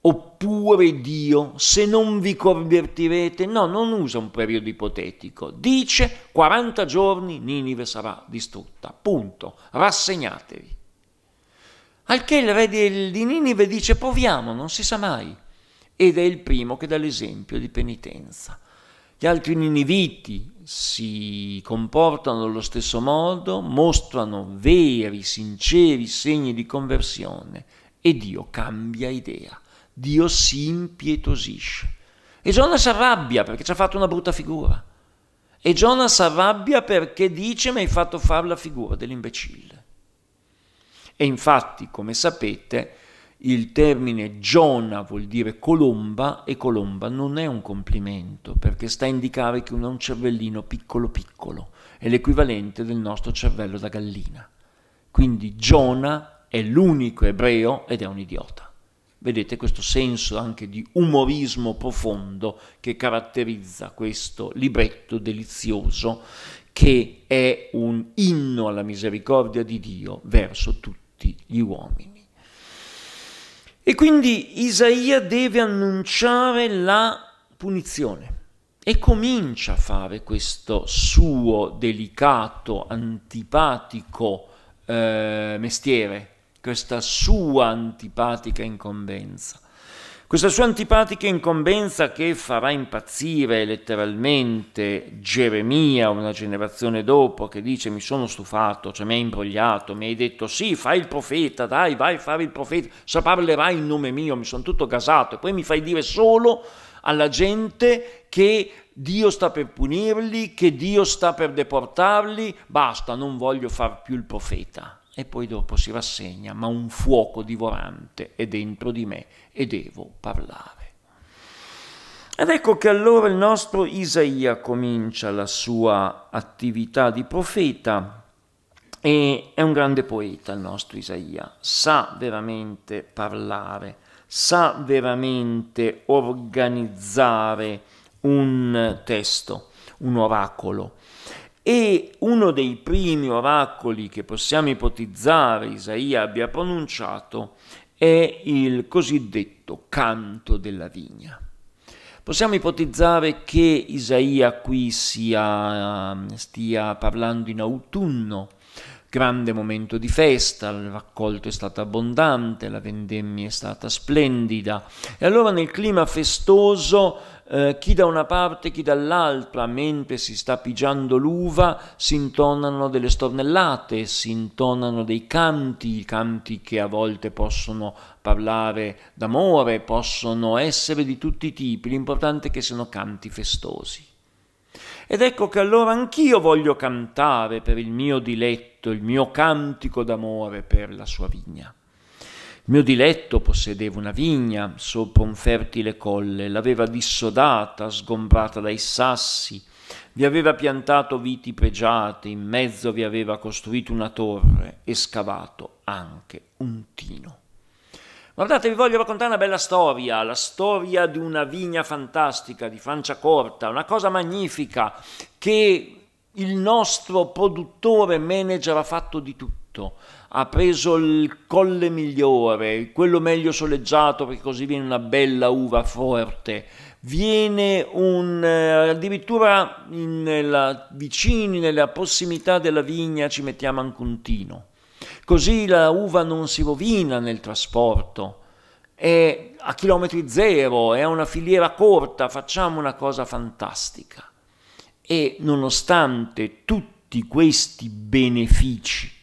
oppure Dio, se non vi convertirete, no, non usa un periodo ipotetico, dice 40 giorni Ninive sarà distrutta, punto, rassegnatevi. Al che il re di Ninive dice proviamo, non si sa mai ed è il primo che dà l'esempio di penitenza. Gli altri niniviti si comportano allo stesso modo, mostrano veri, sinceri segni di conversione e Dio cambia idea, Dio si impietosisce. E Giona si arrabbia perché ci ha fatto una brutta figura. E Giona si arrabbia perché dice mi hai fatto fare la figura dell'imbecille. E infatti, come sapete, il termine Giona vuol dire colomba e colomba non è un complimento perché sta a indicare che uno ha un cervellino piccolo piccolo, è l'equivalente del nostro cervello da gallina. Quindi Giona è l'unico ebreo ed è un idiota. Vedete questo senso anche di umorismo profondo che caratterizza questo libretto delizioso che è un inno alla misericordia di Dio verso tutti gli uomini. E quindi Isaia deve annunciare la punizione e comincia a fare questo suo delicato, antipatico eh, mestiere, questa sua antipatica incombenza. Questa sua antipatica incombenza che farà impazzire letteralmente Geremia una generazione dopo che dice mi sono stufato, cioè mi hai imbrogliato, mi hai detto sì fai il profeta, dai vai a fare il profeta, se parlerai in nome mio, mi sono tutto gasato e poi mi fai dire solo alla gente che Dio sta per punirli, che Dio sta per deportarli, basta, non voglio far più il profeta. E poi dopo si rassegna, ma un fuoco divorante è dentro di me e devo parlare. Ed ecco che allora il nostro Isaia comincia la sua attività di profeta e è un grande poeta il nostro Isaia, sa veramente parlare, sa veramente organizzare un testo, un oracolo. E uno dei primi oracoli che possiamo ipotizzare Isaia abbia pronunciato è il cosiddetto canto della vigna. Possiamo ipotizzare che Isaia qui sia, stia parlando in autunno, grande momento di festa, il raccolto è stato abbondante, la vendemmia è stata splendida e allora nel clima festoso eh, chi da una parte, chi dall'altra, mentre si sta pigiando l'uva, si intonano delle stornellate, si intonano dei canti, canti che a volte possono parlare d'amore, possono essere di tutti i tipi, l'importante è che siano canti festosi. Ed ecco che allora anch'io voglio cantare per il mio diletto, il mio cantico d'amore per la sua vigna mio diletto possedeva una vigna sopra un fertile colle, l'aveva dissodata, sgombrata dai sassi, vi aveva piantato viti pregiate, in mezzo vi aveva costruito una torre e scavato anche un tino. Guardate, vi voglio raccontare una bella storia, la storia di una vigna fantastica di Franciacorta, una cosa magnifica che il nostro produttore manager ha fatto di tutto ha preso il colle migliore, quello meglio soleggiato perché così viene una bella uva forte. Viene un, eh, addirittura in, nella, vicini, nella prossimità della vigna ci mettiamo anche un tino. Così la uva non si rovina nel trasporto. È a chilometri zero, è una filiera corta, facciamo una cosa fantastica. E nonostante tutti questi benefici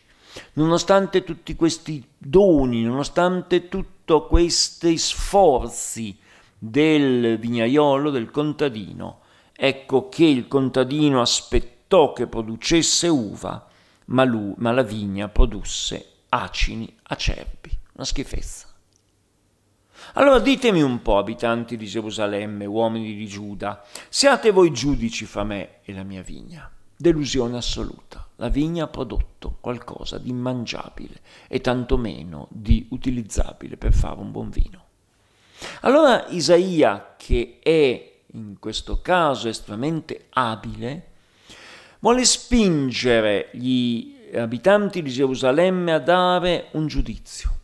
Nonostante tutti questi doni, nonostante tutti questi sforzi del vignaiolo, del contadino, ecco che il contadino aspettò che producesse uva, ma, lui, ma la vigna produsse acini acerbi, una schifezza. Allora ditemi un po', abitanti di Gerusalemme, uomini di Giuda, siate voi giudici fra me e la mia vigna. Delusione assoluta. La vigna ha prodotto qualcosa di immangiabile e tantomeno di utilizzabile per fare un buon vino. Allora Isaia, che è in questo caso estremamente abile, vuole spingere gli abitanti di Gerusalemme a dare un giudizio.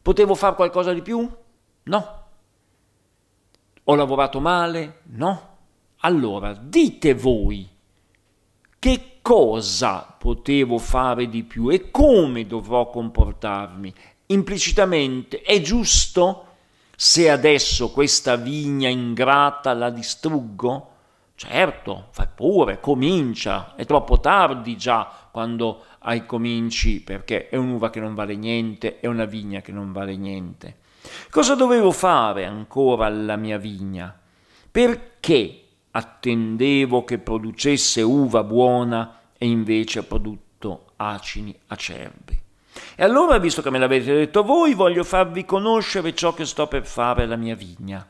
Potevo fare qualcosa di più? No. Ho lavorato male? No. Allora dite voi che cosa potevo fare di più e come dovrò comportarmi. Implicitamente è giusto se adesso questa vigna ingrata la distruggo? Certo, fai pure, comincia, è troppo tardi già quando hai cominci perché è un'uva che non vale niente, è una vigna che non vale niente. Cosa dovevo fare ancora alla mia vigna? Perché attendevo che producesse uva buona e invece ha prodotto acini acerbi. E allora, visto che me l'avete detto voi, voglio farvi conoscere ciò che sto per fare alla mia vigna.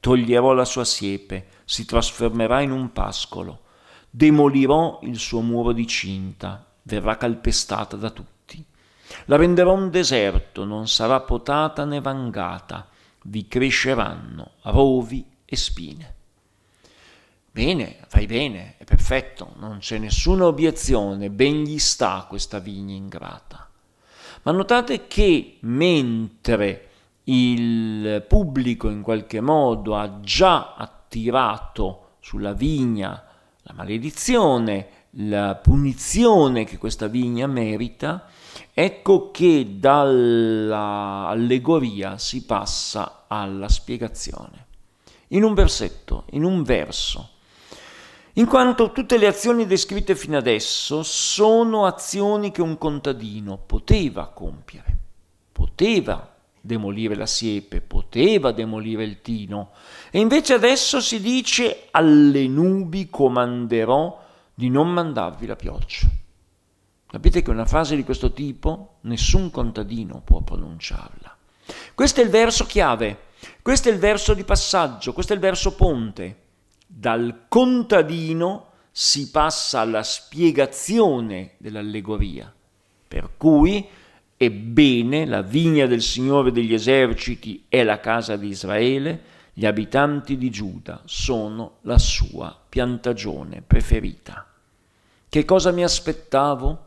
Toglierò la sua siepe, si trasformerà in un pascolo, demolirò il suo muro di cinta, verrà calpestata da tutti. La renderò un deserto, non sarà potata né vangata, vi cresceranno rovi e spine. Bene, fai bene, è perfetto, non c'è nessuna obiezione, ben gli sta questa vigna ingrata. Ma notate che mentre il pubblico in qualche modo ha già attirato sulla vigna la maledizione, la punizione che questa vigna merita, ecco che dall'allegoria si passa alla spiegazione. In un versetto, in un verso, in quanto tutte le azioni descritte fino adesso sono azioni che un contadino poteva compiere, poteva demolire la siepe, poteva demolire il tino, e invece adesso si dice alle nubi comanderò di non mandarvi la pioggia. Capite che una frase di questo tipo nessun contadino può pronunciarla. Questo è il verso chiave, questo è il verso di passaggio, questo è il verso ponte. Dal contadino si passa alla spiegazione dell'allegoria, per cui Ebbene, la vigna del Signore degli eserciti è la casa di Israele, gli abitanti di Giuda sono la sua piantagione preferita. Che cosa mi aspettavo?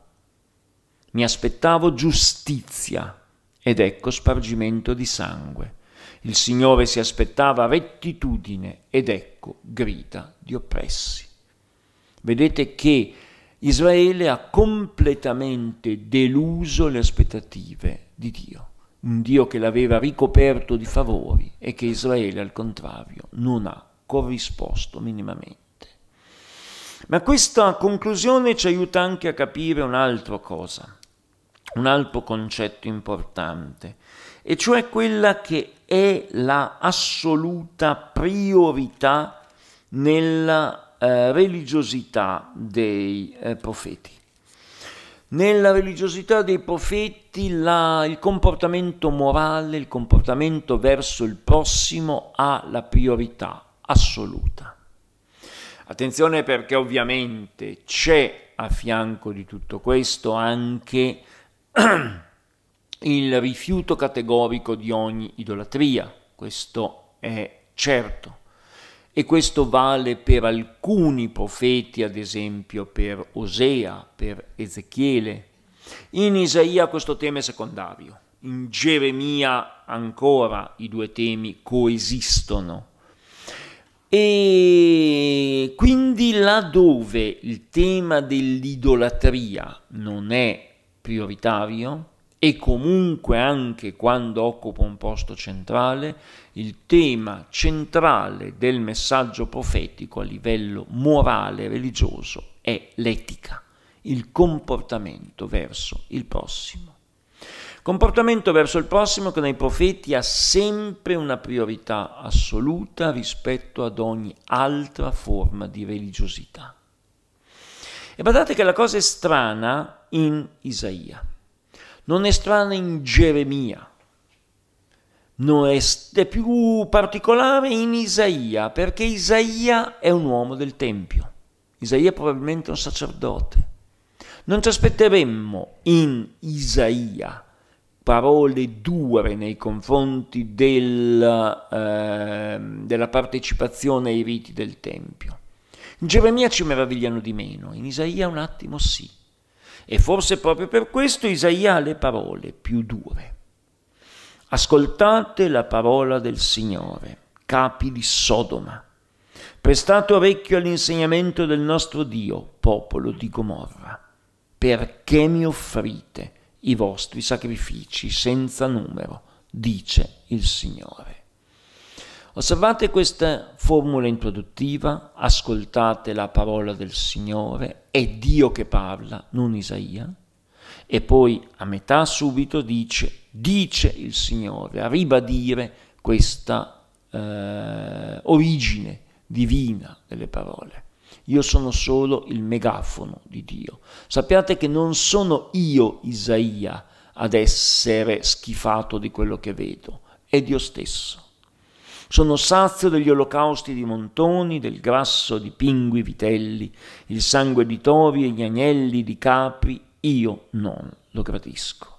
Mi aspettavo giustizia ed ecco spargimento di sangue. Il Signore si aspettava rettitudine ed ecco grida di oppressi. Vedete che Israele ha completamente deluso le aspettative di Dio, un Dio che l'aveva ricoperto di favori e che Israele al contrario non ha corrisposto minimamente. Ma questa conclusione ci aiuta anche a capire un'altra cosa, un altro concetto importante, e cioè quella che è la assoluta priorità nella eh, religiosità dei eh, profeti. Nella religiosità dei profeti la, il comportamento morale, il comportamento verso il prossimo ha la priorità assoluta. Attenzione perché ovviamente c'è a fianco di tutto questo anche il rifiuto categorico di ogni idolatria, questo è certo. E questo vale per alcuni profeti, ad esempio per Osea, per Ezechiele. In Isaia questo tema è secondario, in Geremia ancora i due temi coesistono. E quindi laddove il tema dell'idolatria non è prioritario, e comunque anche quando occupa un posto centrale, il tema centrale del messaggio profetico a livello morale e religioso è l'etica, il comportamento verso il prossimo. Comportamento verso il prossimo che nei profeti ha sempre una priorità assoluta rispetto ad ogni altra forma di religiosità. E guardate che la cosa è strana in Isaia non è strana in Geremia, non è, più particolare in Isaia, perché Isaia è un uomo del Tempio, Isaia è probabilmente un sacerdote. Non ci aspetteremmo in Isaia parole dure nei confronti del, eh, della partecipazione ai riti del Tempio. In Geremia ci meravigliano di meno, in Isaia un attimo sì. E forse proprio per questo Isaia ha le parole più dure. Ascoltate la parola del Signore, capi di Sodoma. Prestate orecchio all'insegnamento del nostro Dio, popolo di Gomorra. Perché mi offrite i vostri sacrifici senza numero, dice il Signore. Osservate questa formula introduttiva, ascoltate la parola del Signore, è Dio che parla, non Isaia, e poi a metà subito dice, dice il Signore, a ribadire questa eh, origine divina delle parole. Io sono solo il megafono di Dio. Sappiate che non sono io, Isaia, ad essere schifato di quello che vedo, è Dio stesso sono sazio degli olocausti di montoni, del grasso di pingui vitelli, il sangue di tovi e gli agnelli di capri, io non lo gradisco.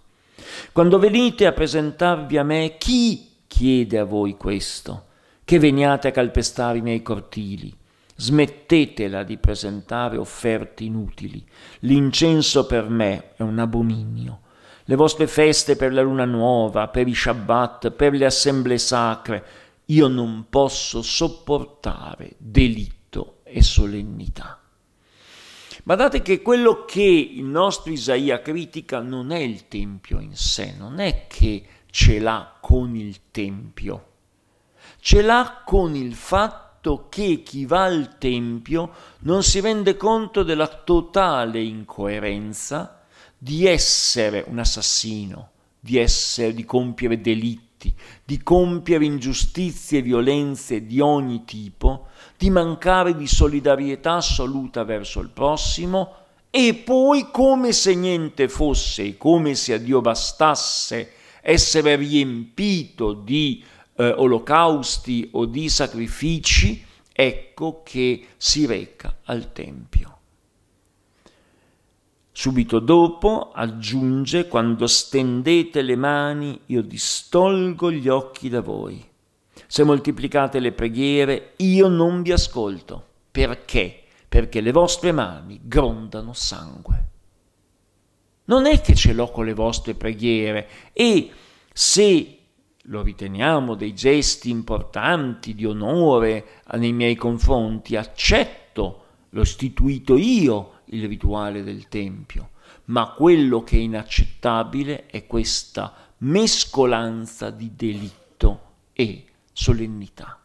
Quando venite a presentarvi a me, chi chiede a voi questo? Che veniate a calpestare i miei cortili? Smettetela di presentare offerte inutili. L'incenso per me è un abominio. Le vostre feste per la luna nuova, per i Shabbat, per le assemblee sacre, io non posso sopportare delitto e solennità. Guardate che quello che il nostro Isaia critica non è il Tempio in sé, non è che ce l'ha con il Tempio, ce l'ha con il fatto che chi va al Tempio non si rende conto della totale incoerenza di essere un assassino, di, essere, di compiere delitti delitti, di compiere ingiustizie e violenze di ogni tipo, di mancare di solidarietà assoluta verso il prossimo e poi come se niente fosse, e come se a Dio bastasse essere riempito di eh, olocausti o di sacrifici, ecco che si reca al Tempio. Subito dopo aggiunge, quando stendete le mani, io distolgo gli occhi da voi. Se moltiplicate le preghiere, io non vi ascolto. Perché? Perché le vostre mani grondano sangue. Non è che ce l'ho con le vostre preghiere e se lo riteniamo dei gesti importanti di onore nei miei confronti, accetto, l'ho istituito io il rituale del Tempio, ma quello che è inaccettabile è questa mescolanza di delitto e solennità.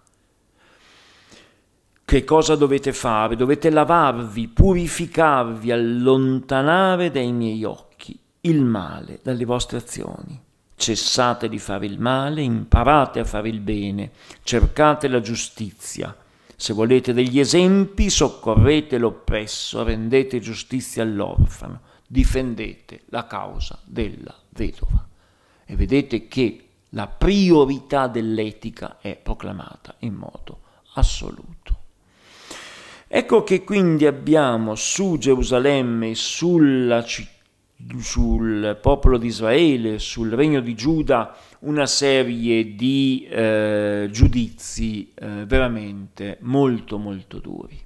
Che cosa dovete fare? Dovete lavarvi, purificarvi, allontanare dai miei occhi il male dalle vostre azioni. Cessate di fare il male, imparate a fare il bene, cercate la giustizia, se volete degli esempi, soccorrete l'oppresso, rendete giustizia all'orfano, difendete la causa della vedova. E vedete che la priorità dell'etica è proclamata in modo assoluto. Ecco che quindi abbiamo su Gerusalemme, sulla città, sul popolo di Israele, sul regno di Giuda, una serie di eh, giudizi eh, veramente molto molto duri.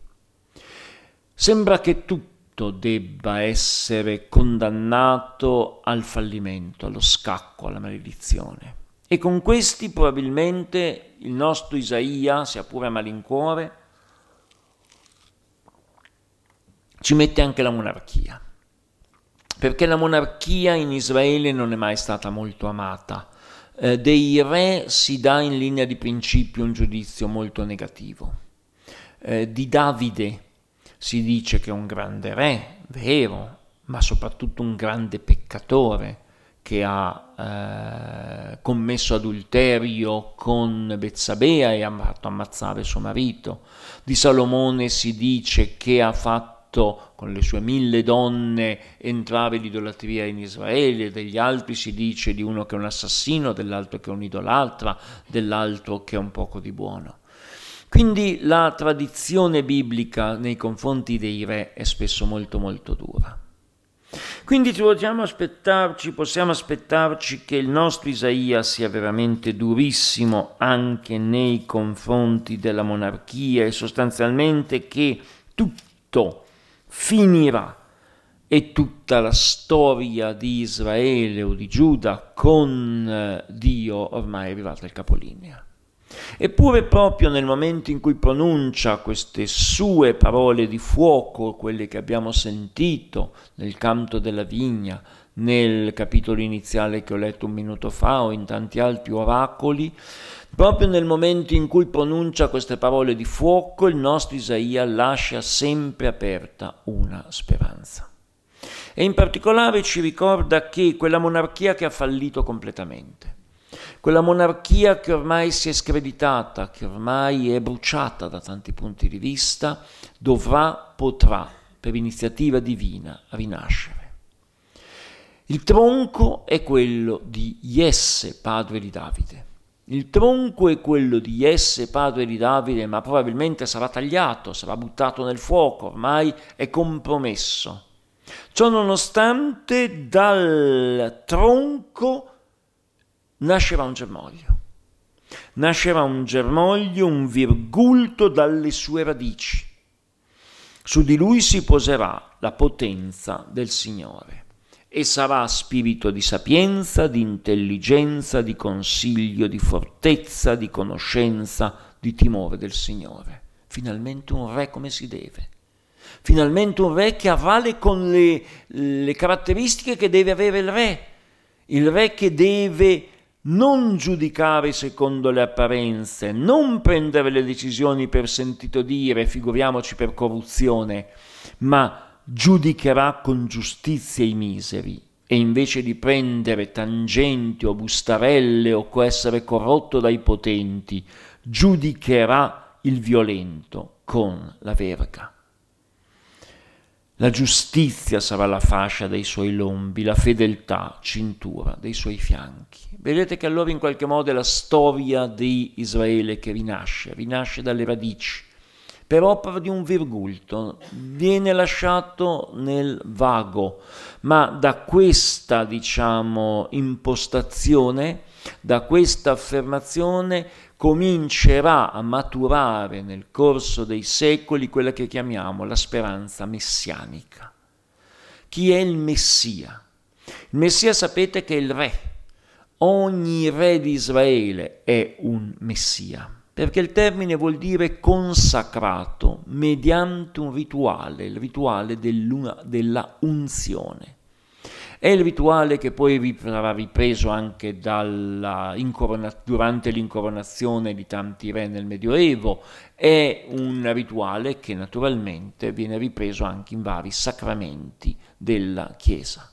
Sembra che tutto debba essere condannato al fallimento, allo scacco, alla maledizione. E con questi probabilmente il nostro Isaia, sia pure a malincuore, ci mette anche la monarchia. Perché la monarchia in Israele non è mai stata molto amata eh, dei re si dà in linea di principio un giudizio molto negativo. Eh, di Davide si dice che è un grande re, vero, ma soprattutto un grande peccatore che ha eh, commesso adulterio con Bezzabea e ha fatto ammazzare suo marito. Di Salomone si dice che ha fatto fatto con le sue mille donne entrare l'idolatria in Israele, degli altri si dice di uno che è un assassino, dell'altro che è un idolatra, dell'altro che è un poco di buono. Quindi la tradizione biblica nei confronti dei re è spesso molto molto dura. Quindi aspettarci, possiamo aspettarci che il nostro Isaia sia veramente durissimo anche nei confronti della monarchia e sostanzialmente che tutto finirà e tutta la storia di Israele o di Giuda con eh, Dio ormai è arrivata al capolinea. Eppure proprio nel momento in cui pronuncia queste sue parole di fuoco, quelle che abbiamo sentito nel canto della vigna, nel capitolo iniziale che ho letto un minuto fa o in tanti altri oracoli, proprio nel momento in cui pronuncia queste parole di fuoco, il nostro Isaia lascia sempre aperta una speranza. E in particolare ci ricorda che quella monarchia che ha fallito completamente, quella monarchia che ormai si è screditata, che ormai è bruciata da tanti punti di vista, dovrà, potrà, per iniziativa divina, rinascere. Il tronco è quello di Jesse, padre di Davide. Il tronco è quello di Jesse, padre di Davide, ma probabilmente sarà tagliato, sarà buttato nel fuoco, ormai è compromesso. Ciò nonostante dal tronco nascerà un germoglio. Nascerà un germoglio, un virgulto dalle sue radici. Su di lui si poserà la potenza del Signore e sarà spirito di sapienza, di intelligenza, di consiglio, di fortezza, di conoscenza, di timore del Signore. Finalmente un re come si deve. Finalmente un re che avvale con le, le caratteristiche che deve avere il re. Il re che deve non giudicare secondo le apparenze, non prendere le decisioni per sentito dire, figuriamoci per corruzione, ma giudicherà con giustizia i miseri e invece di prendere tangenti o bustarelle o essere corrotto dai potenti, giudicherà il violento con la verga. La giustizia sarà la fascia dei suoi lombi, la fedeltà, cintura dei suoi fianchi. Vedete che allora in qualche modo è la storia di Israele che rinasce, rinasce dalle radici, per opera di un virgulto, viene lasciato nel vago, ma da questa diciamo, impostazione, da questa affermazione comincerà a maturare nel corso dei secoli quella che chiamiamo la speranza messianica. Chi è il Messia? Il Messia sapete che è il re, ogni re di Israele è un Messia perché il termine vuol dire consacrato mediante un rituale, il rituale della unzione. È il rituale che poi verrà ripreso anche durante l'incoronazione di tanti re nel Medioevo, è un rituale che naturalmente viene ripreso anche in vari sacramenti della Chiesa.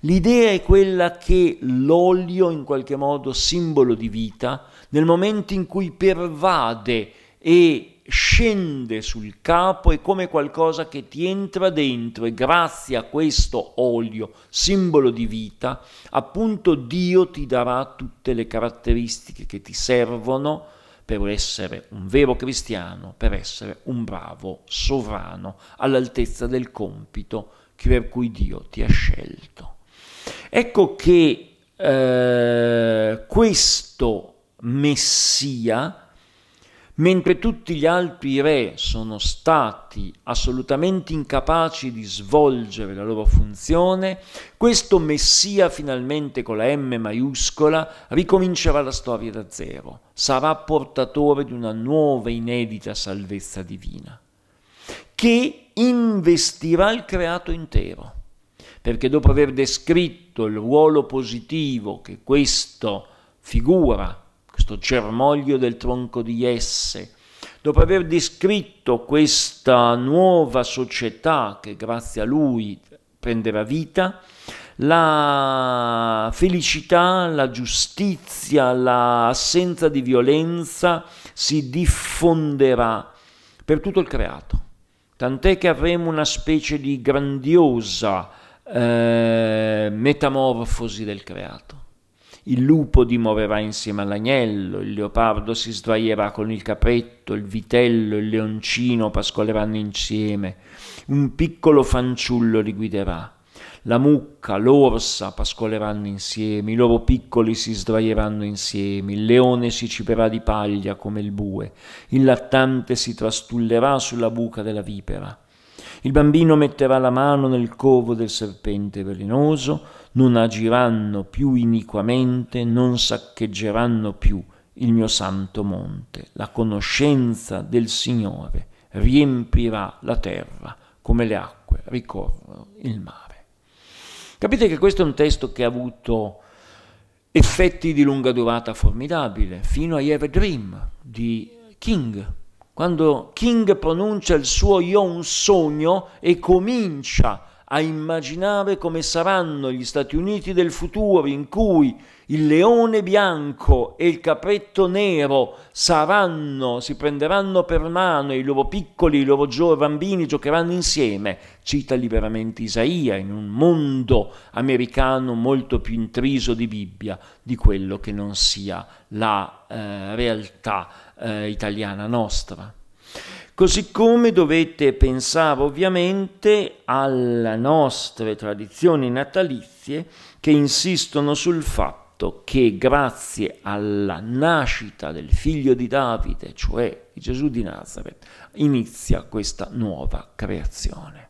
L'idea è quella che l'olio, in qualche modo simbolo di vita, nel momento in cui pervade e scende sul capo è come qualcosa che ti entra dentro e grazie a questo olio, simbolo di vita, appunto Dio ti darà tutte le caratteristiche che ti servono per essere un vero cristiano, per essere un bravo sovrano all'altezza del compito per cui Dio ti ha scelto. Ecco che eh, questo messia, mentre tutti gli altri re sono stati assolutamente incapaci di svolgere la loro funzione, questo messia finalmente con la M maiuscola ricomincerà la storia da zero, sarà portatore di una nuova inedita salvezza divina, che investirà il creato intero, perché dopo aver descritto il ruolo positivo che questo figura questo germoglio del tronco di esse, dopo aver descritto questa nuova società che grazie a lui prenderà vita, la felicità, la giustizia, l'assenza di violenza si diffonderà per tutto il creato, tant'è che avremo una specie di grandiosa eh, metamorfosi del creato il lupo dimorerà insieme all'agnello, il leopardo si sdraierà con il capretto, il vitello e il leoncino pascoleranno insieme, un piccolo fanciullo li guiderà. La mucca, l'orsa pascoleranno insieme, i loro piccoli si sdraieranno insieme, il leone si ciperà di paglia come il bue, il lattante si trastullerà sulla buca della vipera. Il bambino metterà la mano nel covo del serpente velenoso, non agiranno più iniquamente, non saccheggeranno più il mio santo monte. La conoscenza del Signore riempirà la terra come le acque ricorrono il mare. Capite che questo è un testo che ha avuto effetti di lunga durata formidabile, fino a I Dream di King, quando King pronuncia il suo io un sogno e comincia a a immaginare come saranno gli Stati Uniti del futuro in cui il leone bianco e il capretto nero saranno, si prenderanno per mano i loro piccoli, i loro gio- bambini giocheranno insieme, cita liberamente Isaia in un mondo americano molto più intriso di Bibbia di quello che non sia la eh, realtà eh, italiana nostra. Così come dovete pensare ovviamente alle nostre tradizioni natalizie che insistono sul fatto che grazie alla nascita del figlio di Davide, cioè Gesù di Nazareth, inizia questa nuova creazione.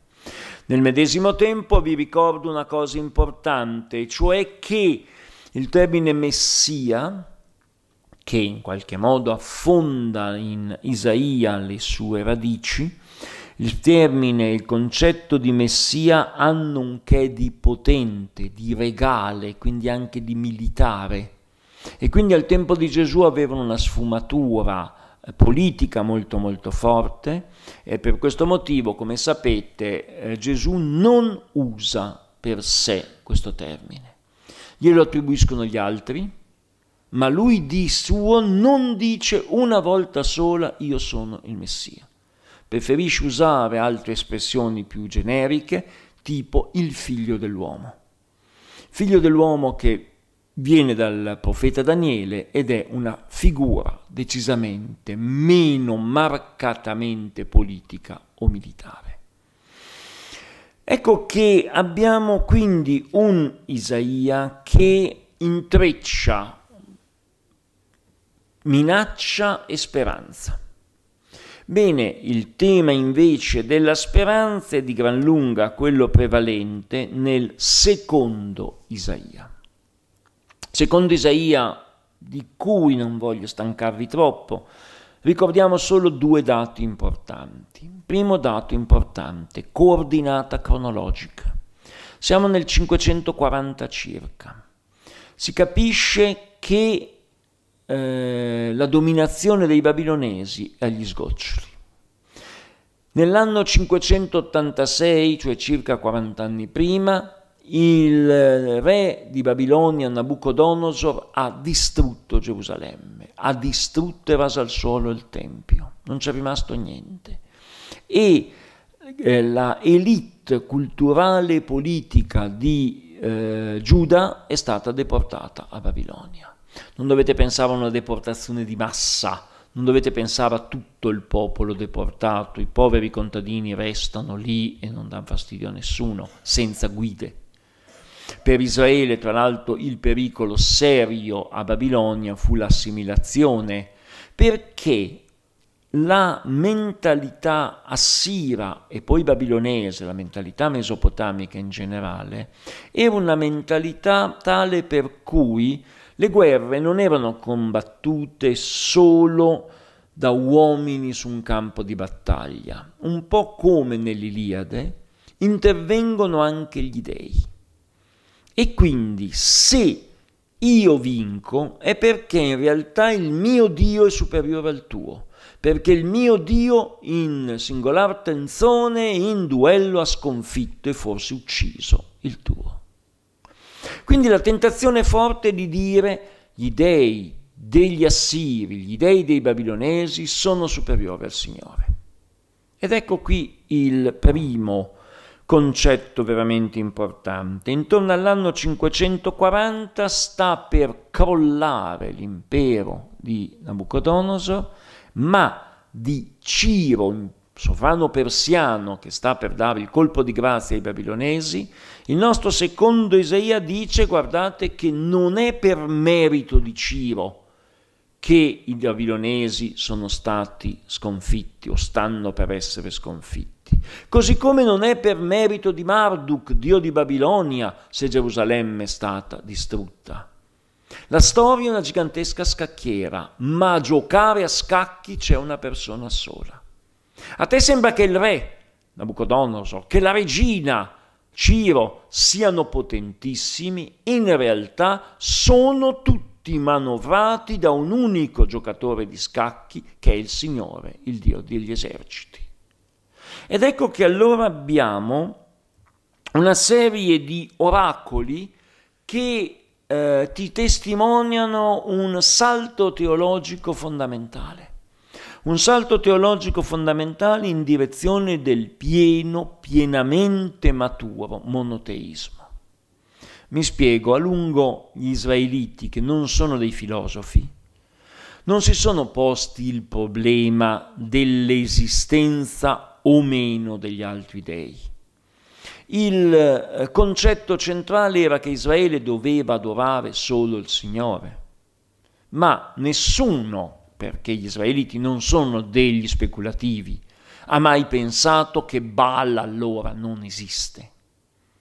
Nel medesimo tempo vi ricordo una cosa importante, cioè che il termine Messia che in qualche modo affonda in Isaia le sue radici, il termine e il concetto di Messia hanno un che di potente, di regale, quindi anche di militare. E quindi al tempo di Gesù avevano una sfumatura eh, politica molto molto forte e per questo motivo, come sapete, eh, Gesù non usa per sé questo termine. Glielo attribuiscono gli altri, ma lui di suo non dice una volta sola io sono il Messia. Preferisce usare altre espressioni più generiche, tipo il figlio dell'uomo. Figlio dell'uomo che viene dal profeta Daniele ed è una figura decisamente meno marcatamente politica o militare. Ecco che abbiamo quindi un Isaia che intreccia minaccia e speranza. Bene, il tema invece della speranza è di gran lunga quello prevalente nel secondo Isaia. Secondo Isaia, di cui non voglio stancarvi troppo, ricordiamo solo due dati importanti. Primo dato importante, coordinata cronologica. Siamo nel 540 circa. Si capisce che eh, la dominazione dei babilonesi agli sgoccioli. Nell'anno 586, cioè circa 40 anni prima, il re di Babilonia Nabucodonosor ha distrutto Gerusalemme, ha distrutto e raso al suolo il Tempio, non c'è rimasto niente. E eh, la elite culturale e politica di eh, Giuda è stata deportata a Babilonia non dovete pensare a una deportazione di massa, non dovete pensare a tutto il popolo deportato, i poveri contadini restano lì e non danno fastidio a nessuno, senza guide. Per Israele, tra l'altro, il pericolo serio a Babilonia fu l'assimilazione, perché la mentalità assira e poi babilonese, la mentalità mesopotamica in generale, era una mentalità tale per cui le guerre non erano combattute solo da uomini su un campo di battaglia, un po' come nell'Iliade intervengono anche gli dei. E quindi se io vinco è perché in realtà il mio Dio è superiore al tuo, perché il mio Dio in singolar tenzone, in duello ha sconfitto e forse ucciso il tuo. Quindi la tentazione forte di dire gli dèi degli assiri, gli dèi dei babilonesi sono superiori al Signore. Ed ecco qui il primo concetto veramente importante. Intorno all'anno 540 sta per crollare l'impero di Nabucodonosor, ma di Ciro in sovrano persiano che sta per dare il colpo di grazia ai babilonesi, il nostro secondo Isaia dice, guardate, che non è per merito di Ciro che i babilonesi sono stati sconfitti o stanno per essere sconfitti, così come non è per merito di Marduk, dio di Babilonia, se Gerusalemme è stata distrutta. La storia è una gigantesca scacchiera, ma a giocare a scacchi c'è una persona sola. A te sembra che il re Nabucodonosor, che la regina Ciro siano potentissimi, in realtà sono tutti manovrati da un unico giocatore di scacchi che è il Signore, il Dio degli eserciti. Ed ecco che allora abbiamo una serie di oracoli che eh, ti testimoniano un salto teologico fondamentale un salto teologico fondamentale in direzione del pieno, pienamente maturo monoteismo. Mi spiego, a lungo gli israeliti, che non sono dei filosofi, non si sono posti il problema dell'esistenza o meno degli altri dei. Il eh, concetto centrale era che Israele doveva adorare solo il Signore, ma nessuno perché gli israeliti non sono degli speculativi, ha mai pensato che Baal allora non esiste.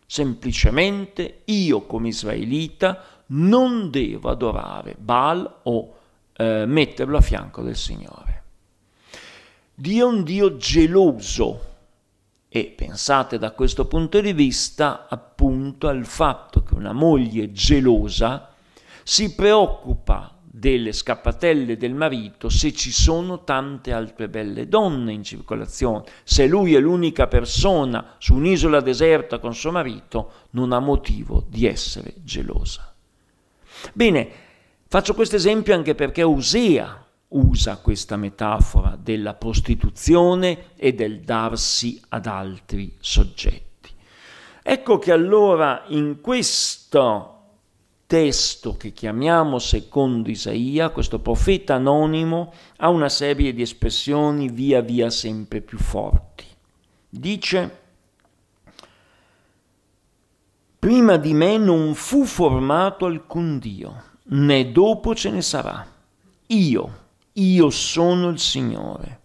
Semplicemente io come israelita non devo adorare Baal o eh, metterlo a fianco del Signore. Dio è un Dio geloso e pensate da questo punto di vista appunto al fatto che una moglie gelosa si preoccupa delle scappatelle del marito se ci sono tante altre belle donne in circolazione. Se lui è l'unica persona su un'isola deserta con suo marito, non ha motivo di essere gelosa. Bene, faccio questo esempio anche perché Osea usa questa metafora della prostituzione e del darsi ad altri soggetti. Ecco che allora in questo testo che chiamiamo secondo Isaia, questo profeta anonimo, ha una serie di espressioni via via sempre più forti. Dice, prima di me non fu formato alcun Dio, né dopo ce ne sarà. Io, io sono il Signore.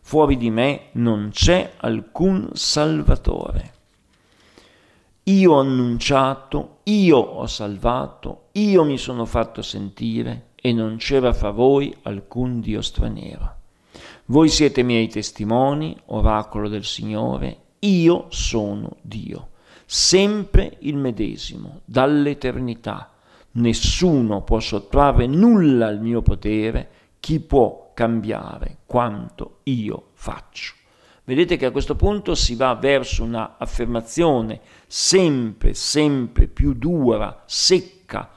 Fuori di me non c'è alcun Salvatore io ho annunciato, io ho salvato, io mi sono fatto sentire e non c'era fra voi alcun Dio straniero. Voi siete miei testimoni, oracolo del Signore, io sono Dio, sempre il medesimo, dall'eternità. Nessuno può sottrarre nulla al mio potere, chi può cambiare quanto io faccio. Vedete che a questo punto si va verso una affermazione sempre, sempre più dura, secca,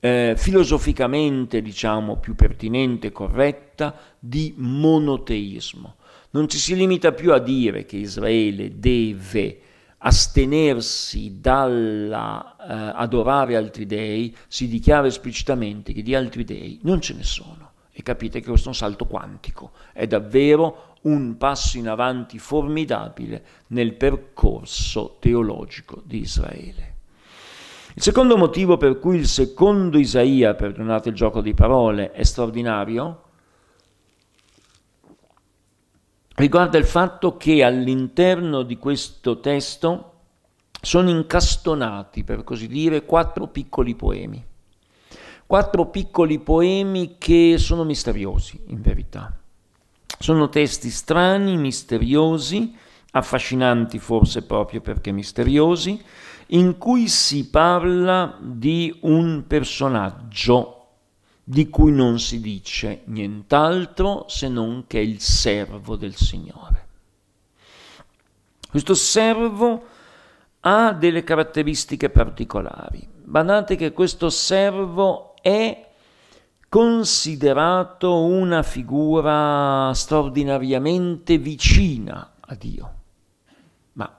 eh, filosoficamente diciamo più pertinente, corretta, di monoteismo. Non ci si limita più a dire che Israele deve astenersi dall'adorare eh, altri dei, si dichiara esplicitamente che di altri dei non ce ne sono. E capite che questo è un salto quantico, è davvero un passo in avanti formidabile nel percorso teologico di Israele. Il secondo motivo per cui il secondo Isaia, perdonate il gioco di parole, è straordinario, riguarda il fatto che all'interno di questo testo sono incastonati, per così dire, quattro piccoli poemi. Quattro piccoli poemi che sono misteriosi, in verità sono testi strani, misteriosi, affascinanti forse proprio perché misteriosi, in cui si parla di un personaggio di cui non si dice nient'altro se non che il servo del Signore. Questo servo ha delle caratteristiche particolari. Badate che questo servo è considerato una figura straordinariamente vicina a Dio. Ma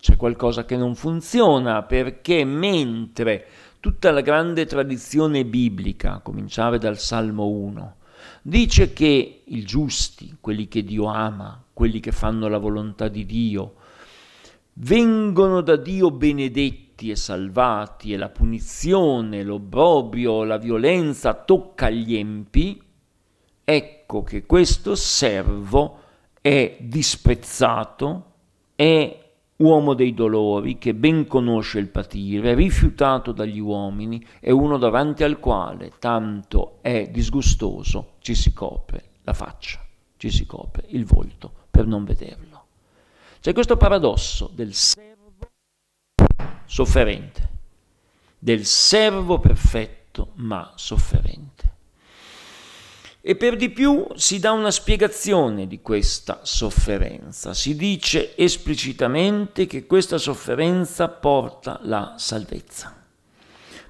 c'è qualcosa che non funziona perché mentre tutta la grande tradizione biblica, a cominciare dal Salmo 1, dice che i giusti, quelli che Dio ama, quelli che fanno la volontà di Dio, vengono da Dio benedetti, afflitti e salvati e la punizione, l'obbrobio, la violenza tocca gli empi, ecco che questo servo è disprezzato, è uomo dei dolori, che ben conosce il patire, rifiutato dagli uomini, è uno davanti al quale, tanto è disgustoso, ci si copre la faccia, ci si copre il volto per non vederlo. C'è questo paradosso del servo sofferente, del servo perfetto ma sofferente. E per di più si dà una spiegazione di questa sofferenza, si dice esplicitamente che questa sofferenza porta la salvezza.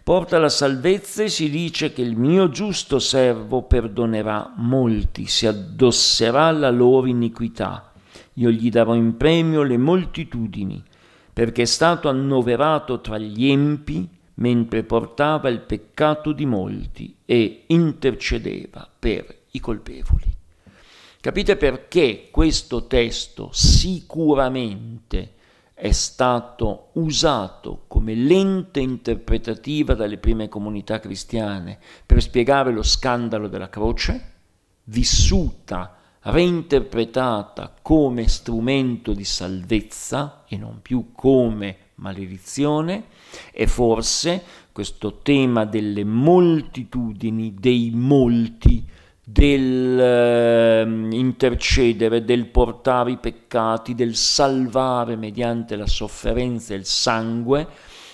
Porta la salvezza e si dice che il mio giusto servo perdonerà molti, si addosserà la loro iniquità. Io gli darò in premio le moltitudini, perché è stato annoverato tra gli empi mentre portava il peccato di molti e intercedeva per i colpevoli. Capite perché questo testo sicuramente è stato usato come lente interpretativa dalle prime comunità cristiane per spiegare lo scandalo della croce, vissuta reinterpretata come strumento di salvezza e non più come maledizione e forse questo tema delle moltitudini, dei molti, dell'intercedere, ehm, eh, del portare i peccati, del salvare mediante la sofferenza e il sangue,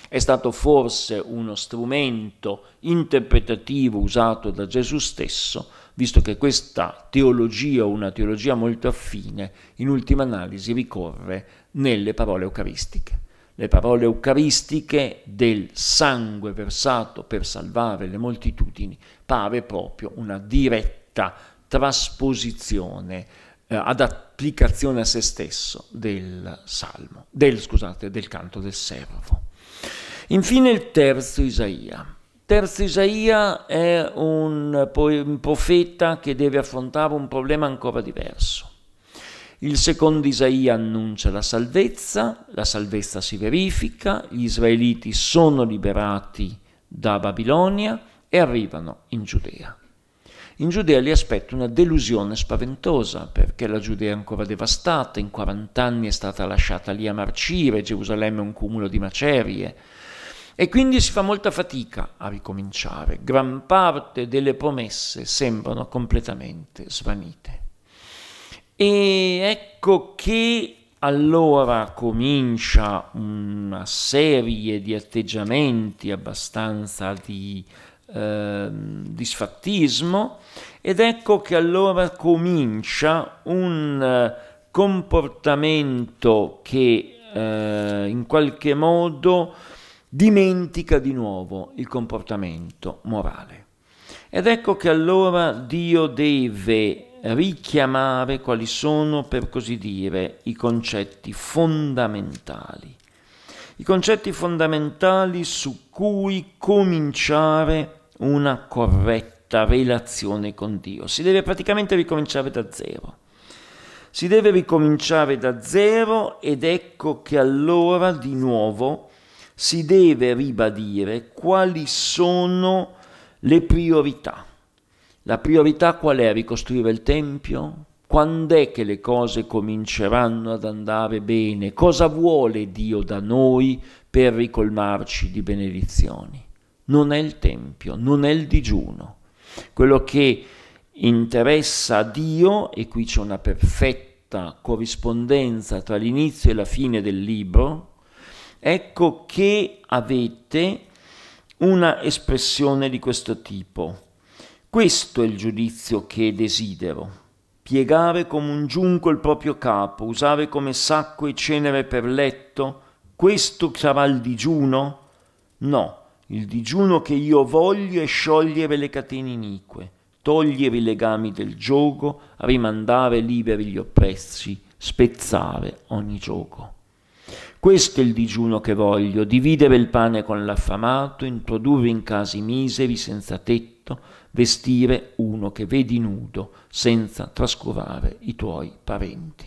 è stato forse uno strumento interpretativo usato da Gesù stesso visto che questa teologia, una teologia molto affine, in ultima analisi ricorre nelle parole eucaristiche. Le parole eucaristiche del sangue versato per salvare le moltitudini pare proprio una diretta trasposizione eh, ad applicazione a se stesso del salmo, del, scusate, del canto del servo. Infine il terzo Isaia. Terzo Isaia è un profeta che deve affrontare un problema ancora diverso. Il secondo Isaia annuncia la salvezza, la salvezza si verifica, gli israeliti sono liberati da Babilonia e arrivano in Giudea. In Giudea li aspetta una delusione spaventosa perché la Giudea è ancora devastata, in 40 anni è stata lasciata lì a marcire, Gerusalemme è un cumulo di macerie e quindi si fa molta fatica a ricominciare. Gran parte delle promesse sembrano completamente svanite. E ecco che allora comincia una serie di atteggiamenti abbastanza di eh, disfattismo ed ecco che allora comincia un eh, comportamento che eh, in qualche modo dimentica di nuovo il comportamento morale. Ed ecco che allora Dio deve richiamare quali sono, per così dire, i concetti fondamentali. I concetti fondamentali su cui cominciare una corretta relazione con Dio. Si deve praticamente ricominciare da zero. Si deve ricominciare da zero ed ecco che allora di nuovo si deve ribadire quali sono le priorità. La priorità qual è? Ricostruire il Tempio? Quando è che le cose cominceranno ad andare bene? Cosa vuole Dio da noi per ricolmarci di benedizioni? Non è il Tempio, non è il digiuno. Quello che interessa a Dio, e qui c'è una perfetta corrispondenza tra l'inizio e la fine del libro, ecco che avete una espressione di questo tipo. Questo è il giudizio che desidero. Piegare come un giunco il proprio capo, usare come sacco e cenere per letto, questo sarà il digiuno? No, il digiuno che io voglio è sciogliere le catene inique, togliere i legami del gioco, rimandare liberi gli oppressi, spezzare ogni gioco. Questo è il digiuno che voglio, dividere il pane con l'affamato, introdurre in casi miseri senza tetto, vestire uno che vedi nudo, senza trascurare i tuoi parenti.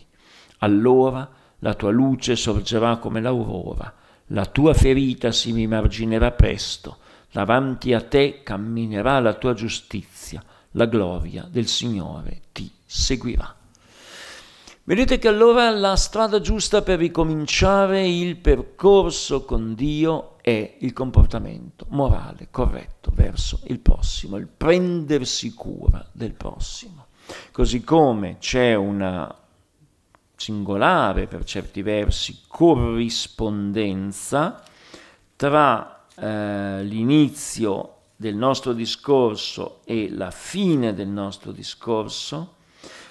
Allora la tua luce sorgerà come l'aurora, la tua ferita si rimarginerà presto, davanti a te camminerà la tua giustizia, la gloria del Signore ti seguirà. Vedete che allora la strada giusta per ricominciare il percorso con Dio è il comportamento morale corretto verso il prossimo, il prendersi cura del prossimo. Così come c'è una singolare, per certi versi, corrispondenza tra eh, l'inizio del nostro discorso e la fine del nostro discorso,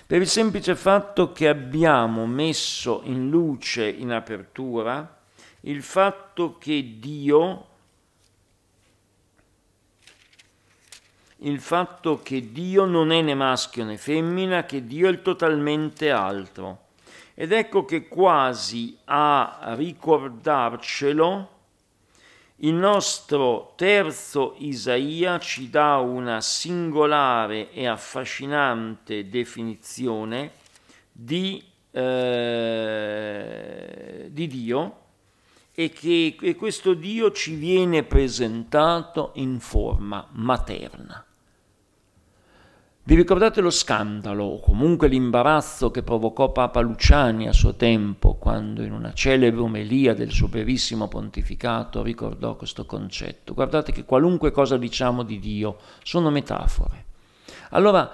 per il semplice fatto che abbiamo messo in luce, in apertura, il fatto che Dio, il fatto che Dio non è né maschio né femmina, che Dio è totalmente altro. Ed ecco che quasi a ricordarcelo, il nostro terzo Isaia ci dà una singolare e affascinante definizione di, eh, di Dio e che e questo Dio ci viene presentato in forma materna. Vi ricordate lo scandalo o comunque l'imbarazzo che provocò Papa Luciani a suo tempo quando in una celebre omelia del suo brevissimo pontificato ricordò questo concetto? Guardate che qualunque cosa diciamo di Dio sono metafore. Allora,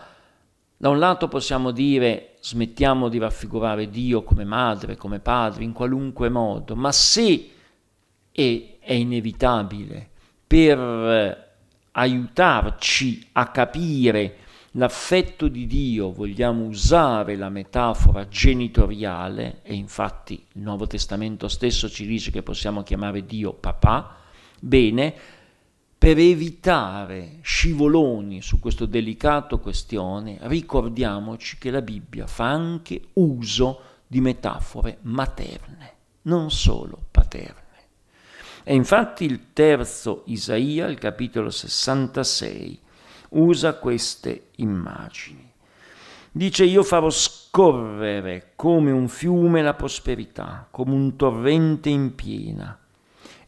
da un lato possiamo dire smettiamo di raffigurare Dio come madre, come padre, in qualunque modo, ma se è, è inevitabile per eh, aiutarci a capire L'affetto di Dio, vogliamo usare la metafora genitoriale, e infatti il Nuovo Testamento stesso ci dice che possiamo chiamare Dio papà, bene, per evitare scivoloni su questa delicata questione, ricordiamoci che la Bibbia fa anche uso di metafore materne, non solo paterne. E infatti il terzo Isaia, il capitolo 66, usa queste immagini. Dice io farò scorrere come un fiume la prosperità, come un torrente in piena,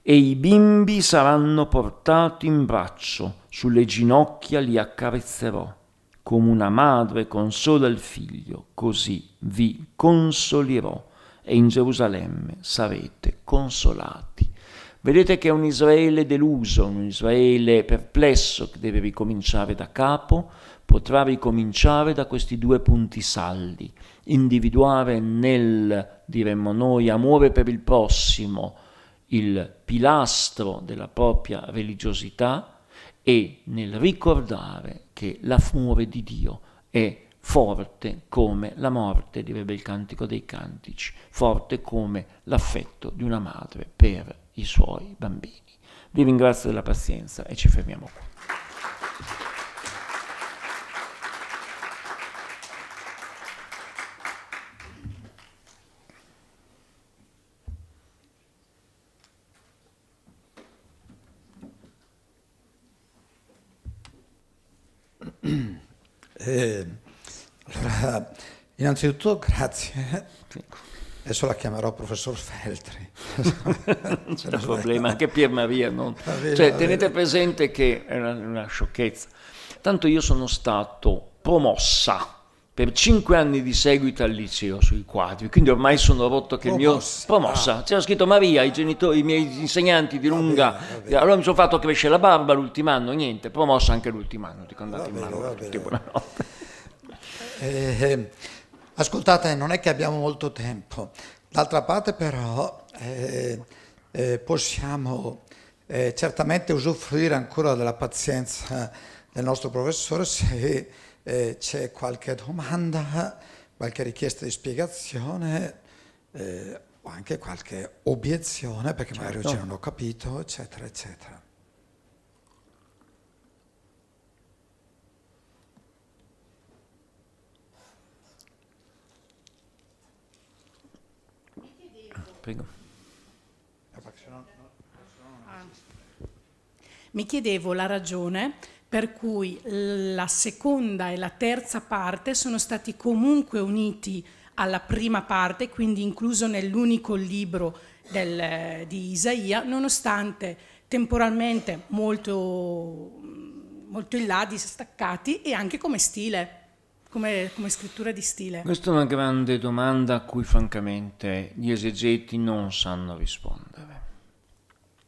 e i bimbi saranno portati in braccio, sulle ginocchia li accarezzerò, come una madre consola il figlio, così vi consolirò e in Gerusalemme sarete consolati. Vedete che è un Israele deluso, un Israele perplesso che deve ricominciare da capo, potrà ricominciare da questi due punti saldi, individuare nel, diremmo noi, amore per il prossimo, il pilastro della propria religiosità e nel ricordare che l'amore di Dio è forte come la morte, direbbe il Cantico dei Cantici, forte come l'affetto di una madre per Dio i suoi bambini. Vi ringrazio della pazienza e ci fermiamo qui. Eh, allora, innanzitutto grazie. Adesso la chiamerò professor Feltri non c'era problema, anche Pier Maria. Non... Vera, cioè, tenete presente che era una sciocchezza. Tanto io sono stato promossa per cinque anni di seguito al liceo sui quadri, quindi ormai sono rotto che promossa. il mio... Promossa. Ah. C'era scritto Maria, i genitori, i miei insegnanti di lunga... Va bene, va bene. Allora mi sono fatto crescere la barba l'ultimo anno, niente, promossa anche l'ultimo anno, dico andate in mano eh, eh, ascoltate, non è che abbiamo molto tempo, d'altra parte però eh, eh, possiamo eh, certamente usufruire ancora della pazienza del nostro professore se eh, c'è qualche domanda, qualche richiesta di spiegazione eh, o anche qualche obiezione perché certo. magari io non ho capito, eccetera, eccetera. Prego. mi chiedevo la ragione per cui la seconda e la terza parte sono stati comunque uniti alla prima parte, quindi incluso nell'unico libro del, di Isaia, nonostante temporalmente molto, molto in là, distaccati e anche come stile. Come, come, scrittura di stile? Questa è una grande domanda a cui francamente gli esegeti non sanno rispondere.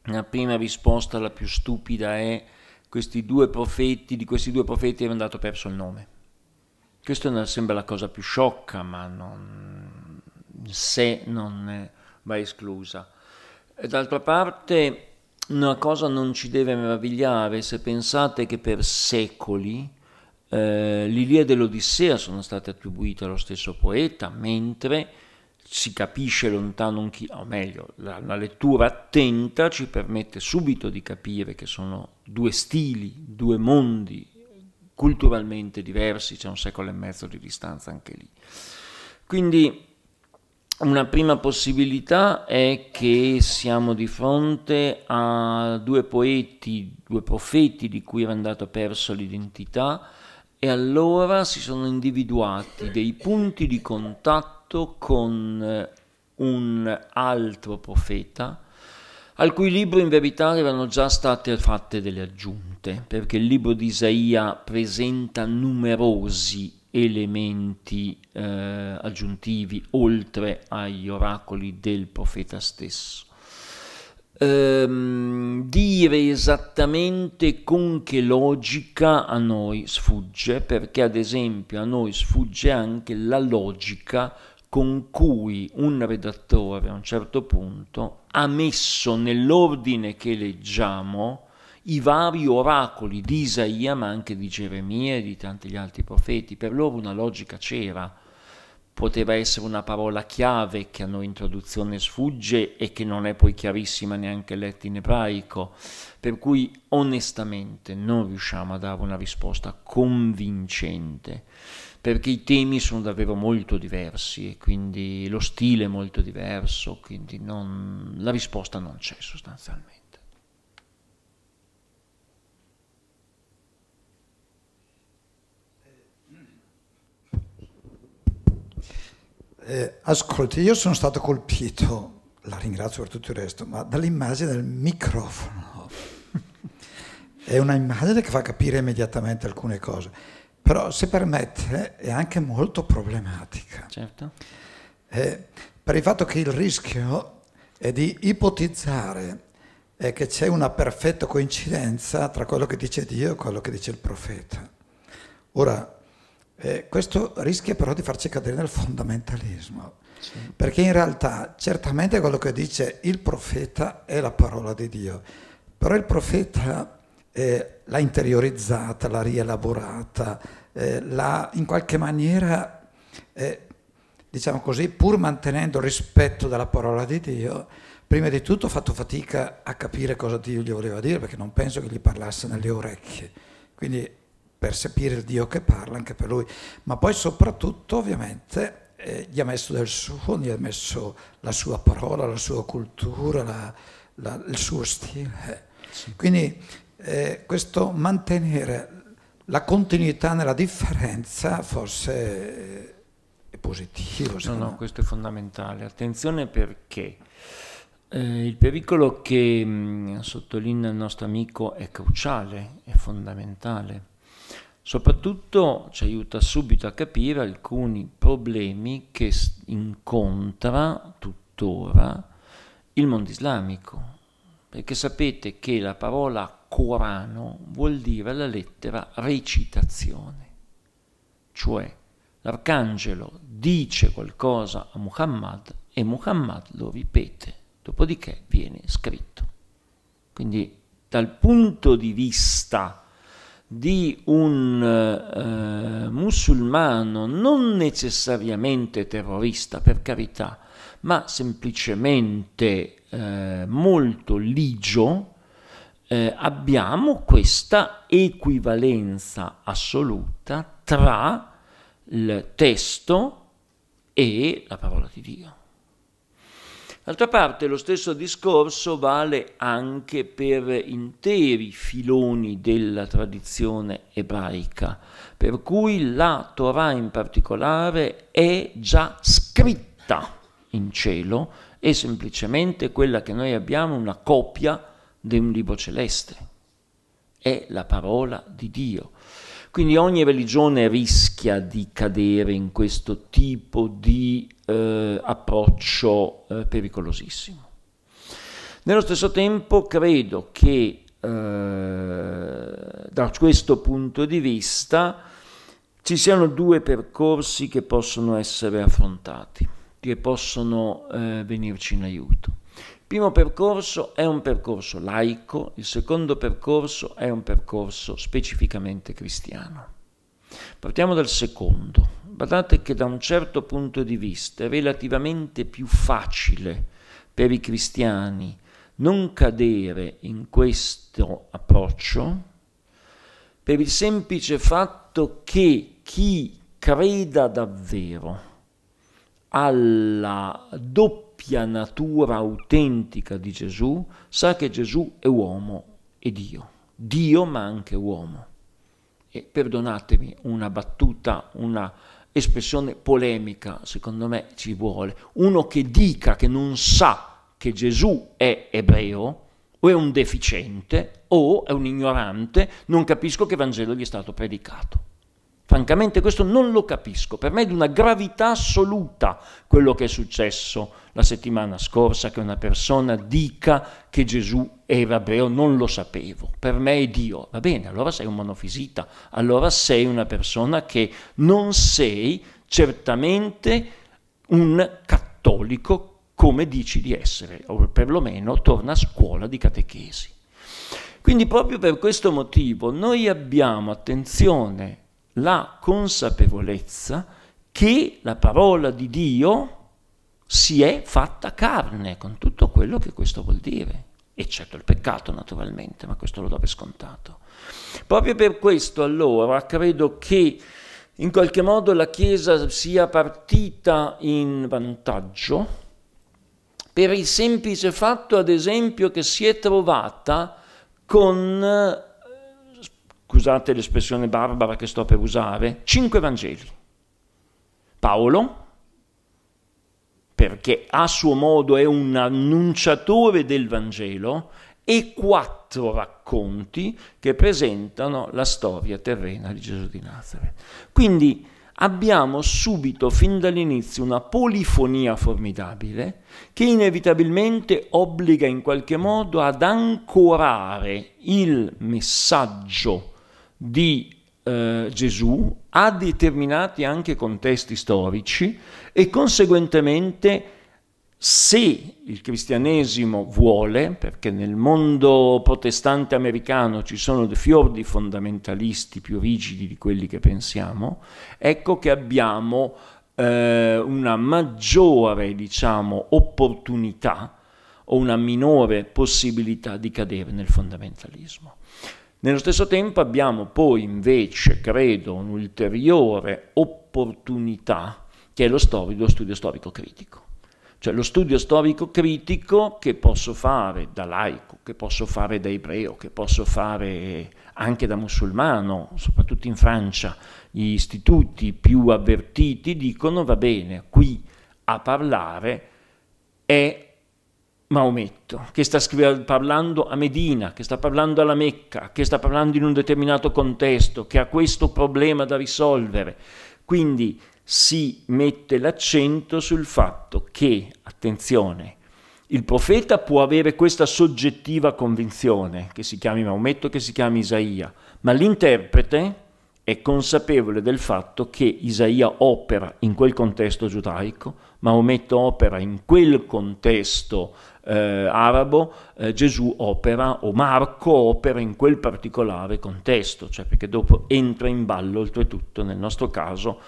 La prima risposta, la più stupida, è questi due profeti, di questi due profeti è andato perso il nome. Questa sembra la cosa più sciocca, ma non, se non va esclusa. D'altra parte, una cosa non ci deve meravigliare se pensate che per secoli eh, l'Iliade e l'Odissea sono state attribuite allo stesso poeta, mentre si capisce lontano un chilo, o meglio, la, la, lettura attenta ci permette subito di capire che sono due stili, due mondi culturalmente diversi, c'è un secolo e mezzo di distanza anche lì. Quindi una prima possibilità è che siamo di fronte a due poeti, due profeti di cui era andata persa l'identità e allora si sono individuati dei punti di contatto contatto con eh, un altro profeta, al cui libro in verità erano già state fatte delle aggiunte, perché il libro di Isaia presenta numerosi elementi eh, aggiuntivi oltre agli oracoli del profeta stesso. Ehm, dire esattamente con che logica a noi sfugge, perché ad esempio a noi sfugge anche la logica con cui un redattore a un certo punto ha messo nell'ordine che leggiamo i vari oracoli di Isaia, ma anche di Geremia e di tanti altri profeti. Per loro una logica c'era, poteva essere una parola chiave che a noi introduzione sfugge e che non è poi chiarissima neanche letta in ebraico, per cui onestamente non riusciamo a dare una risposta convincente perché i temi sono davvero molto diversi e quindi lo stile è molto diverso, quindi non, la risposta non c'è sostanzialmente. Eh, ascolti, io sono stato colpito, la ringrazio per tutto il resto, ma dall'immagine del microfono. È un'immagine che fa capire immediatamente alcune cose però se permette è anche molto problematica. Certo. Eh, per il fatto che il rischio è di ipotizzare eh, che c'è una perfetta coincidenza tra quello che dice Dio e quello che dice il profeta. Ora, eh, questo rischia però di farci cadere nel fondamentalismo, sì. perché in realtà certamente quello che dice il profeta è la parola di Dio, però il profeta eh, l'ha interiorizzata, l'ha rielaborata, eh, l'ha in qualche maniera, eh, diciamo così, pur mantenendo il rispetto della parola di Dio, prima di tutto ha fatto fatica a capire cosa Dio gli voleva dire perché non penso che gli parlasse nelle orecchie. Quindi percepire il Dio che parla anche per lui, ma poi soprattutto ovviamente eh, gli ha messo del suo, gli ha messo la sua parola, la sua cultura, la, la, il suo stile. Sì. Quindi eh, questo mantenere la continuità nella differenza forse è positivo. No, no, questo è fondamentale. Attenzione perché eh, il pericolo che mh, sottolinea il nostro amico è cruciale, è fondamentale. Soprattutto ci aiuta subito a capire alcuni problemi che incontra tuttora il mondo islamico, perché sapete che la parola Corano vuol dire la lettera recitazione, cioè l'arcangelo dice qualcosa a Muhammad e Muhammad lo ripete, dopodiché viene scritto. Quindi dal punto di vista di un eh, musulmano non necessariamente terrorista, per carità, ma semplicemente eh, molto ligio, eh, abbiamo questa equivalenza assoluta tra il testo e la parola di Dio. D'altra parte lo stesso discorso vale anche per interi filoni della tradizione ebraica, per cui la Torah in particolare è già scritta in cielo, è semplicemente quella che noi abbiamo una copia di un libro celeste, è la parola di Dio. Quindi ogni religione rischia di cadere in questo tipo di eh, approccio eh, pericolosissimo. Nello stesso tempo credo che eh, da questo punto di vista ci siano due percorsi che possono essere affrontati, che possono eh, venirci in aiuto primo percorso è un percorso laico, il secondo percorso è un percorso specificamente cristiano. Partiamo dal secondo. Guardate che da un certo punto di vista è relativamente più facile per i cristiani non cadere in questo approccio per il semplice fatto che chi creda davvero alla doppia doppia natura autentica di Gesù sa che Gesù è uomo e Dio, Dio ma anche uomo. E perdonatemi una battuta, una espressione polemica, secondo me ci vuole. Uno che dica che non sa che Gesù è ebreo, o è un deficiente, o è un ignorante, non capisco che Vangelo gli è stato predicato. Francamente questo non lo capisco, per me è di una gravità assoluta quello che è successo la settimana scorsa, che una persona dica che Gesù era ebreo, non lo sapevo, per me è Dio, va bene, allora sei un monofisita, allora sei una persona che non sei certamente un cattolico come dici di essere, o perlomeno torna a scuola di catechesi. Quindi proprio per questo motivo noi abbiamo, attenzione, la consapevolezza che la parola di Dio si è fatta carne con tutto quello che questo vuol dire, eccetto il peccato naturalmente, ma questo lo do per scontato. Proprio per questo allora credo che in qualche modo la Chiesa sia partita in vantaggio per il semplice fatto, ad esempio, che si è trovata con scusate l'espressione barbara che sto per usare, cinque Vangeli. Paolo, perché a suo modo è un annunciatore del Vangelo, e quattro racconti che presentano la storia terrena di Gesù di Nazareth. Quindi abbiamo subito fin dall'inizio una polifonia formidabile che inevitabilmente obbliga in qualche modo ad ancorare il messaggio di eh, Gesù a determinati anche contesti storici e conseguentemente se il cristianesimo vuole, perché nel mondo protestante americano ci sono dei fiordi fondamentalisti più rigidi di quelli che pensiamo, ecco che abbiamo eh, una maggiore diciamo, opportunità o una minore possibilità di cadere nel fondamentalismo. Nello stesso tempo abbiamo poi invece, credo, un'ulteriore opportunità che è lo, storico, lo studio storico critico. Cioè lo studio storico critico che posso fare da laico, che posso fare da ebreo, che posso fare anche da musulmano, soprattutto in Francia, gli istituti più avvertiti dicono va bene, qui a parlare è Maometto, che sta parlando a Medina, che sta parlando alla Mecca, che sta parlando in un determinato contesto, che ha questo problema da risolvere. Quindi si mette l'accento sul fatto che, attenzione, il profeta può avere questa soggettiva convinzione, che si chiami Maometto, che si chiami Isaia, ma l'interprete è consapevole del fatto che Isaia opera in quel contesto giudaico, Maometto opera in quel contesto giudaico eh, arabo, eh, Gesù opera o Marco opera in quel particolare contesto, cioè perché dopo entra in ballo oltretutto nel nostro caso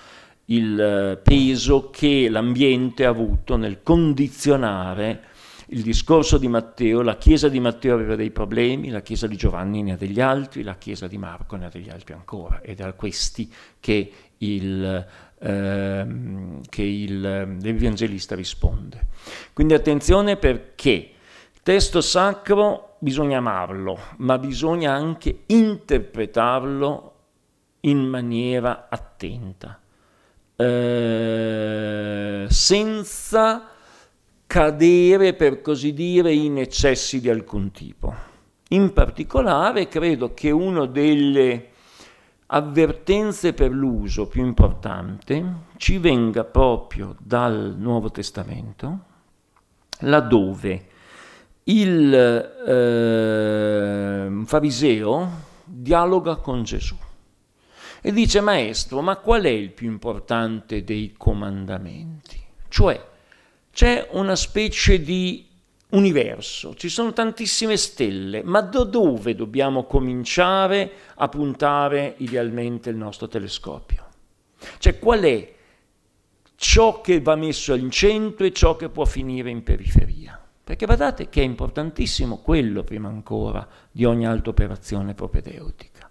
il eh, peso che l'ambiente ha avuto nel condizionare il discorso di Matteo, la chiesa di Matteo aveva dei problemi, la chiesa di Giovanni ne ha degli altri, la chiesa di Marco ne ha degli altri ancora ed è a questi che il ehm, che il, l'Evangelista risponde. Quindi attenzione perché testo sacro bisogna amarlo, ma bisogna anche interpretarlo in maniera attenta, eh, senza cadere, per così dire, in eccessi di alcun tipo. In particolare credo che uno delle avvertenze per l'uso più importante ci venga proprio dal Nuovo Testamento, laddove il eh, fariseo dialoga con Gesù e dice maestro ma qual è il più importante dei comandamenti? Cioè c'è una specie di universo, ci sono tantissime stelle, ma da dove dobbiamo cominciare a puntare idealmente il nostro telescopio? Cioè qual è ciò che va messo in centro e ciò che può finire in periferia? Perché guardate che è importantissimo quello prima ancora di ogni altra operazione propedeutica.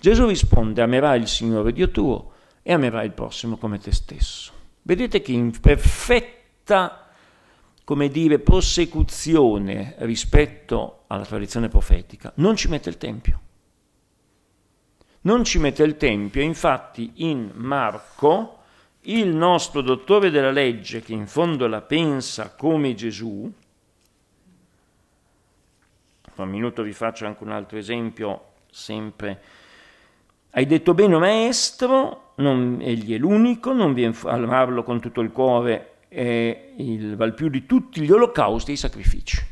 Gesù risponde amerai il Signore Dio tuo e amerai il prossimo come te stesso. Vedete che in perfetta come dire, prosecuzione rispetto alla tradizione profetica, non ci mette il Tempio. Non ci mette il Tempio, infatti in Marco il nostro dottore della legge, che in fondo la pensa come Gesù, tra un minuto vi faccio anche un altro esempio, sempre, hai detto bene maestro, non, egli è l'unico, non viene a amarlo con tutto il cuore, eh, il, val più di tutti gli olocausti e i sacrifici.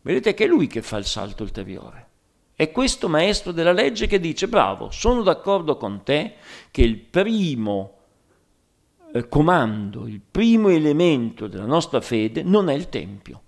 Vedete che è lui che fa il salto ulteriore. È questo maestro della legge che dice, bravo, sono d'accordo con te che il primo eh, comando, il primo elemento della nostra fede non è il Tempio.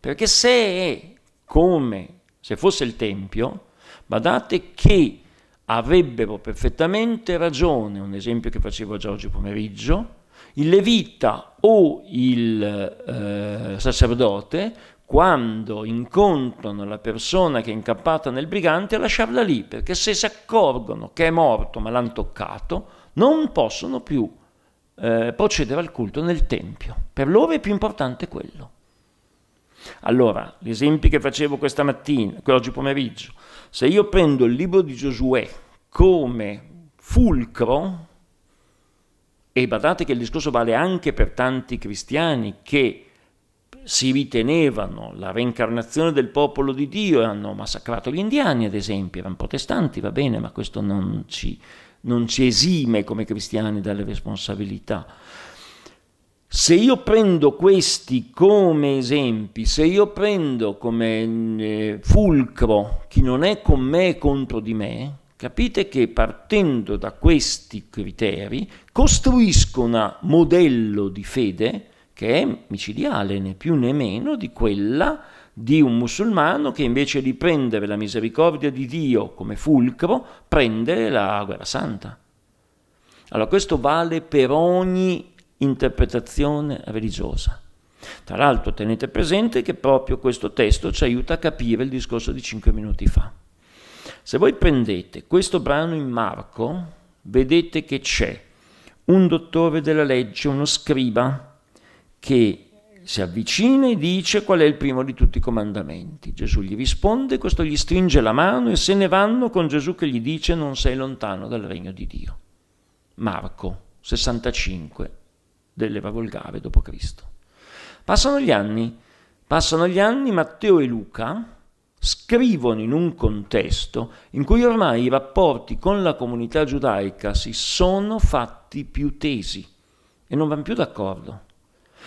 Perché se è come se fosse il Tempio, badate che avrebbero perfettamente ragione, un esempio che facevo già oggi pomeriggio, il levita o il eh, sacerdote, quando incontrano la persona che è incappata nel brigante, lasciarla lì, perché se si accorgono che è morto ma l'hanno toccato, non possono più eh, procedere al culto nel Tempio. Per loro è più importante quello. Allora, gli esempi che facevo questa mattina, oggi pomeriggio, se io prendo il libro di Giosuè come fulcro, e badate che il discorso vale anche per tanti cristiani che si ritenevano la reincarnazione del popolo di Dio e hanno massacrato gli indiani, ad esempio, erano protestanti, va bene, ma questo non ci, non ci esime come cristiani dalle responsabilità. Se io prendo questi come esempi, se io prendo come eh, fulcro chi non è con me e contro di me, Capite che partendo da questi criteri costruiscono un modello di fede che è micidiale, né più né meno, di quella di un musulmano che invece di prendere la misericordia di Dio come fulcro, prende la guerra santa. Allora questo vale per ogni interpretazione religiosa. Tra l'altro tenete presente che proprio questo testo ci aiuta a capire il discorso di cinque minuti fa. Se voi prendete questo brano in Marco, vedete che c'è un dottore della legge, uno scriba, che si avvicina e dice qual è il primo di tutti i comandamenti. Gesù gli risponde, questo gli stringe la mano e se ne vanno con Gesù che gli dice non sei lontano dal regno di Dio. Marco 65 dell'Eva Volgare dopo Cristo. Passano gli anni, passano gli anni, Matteo e Luca scrivono in un contesto in cui ormai i rapporti con la comunità giudaica si sono fatti più tesi e non vanno più d'accordo.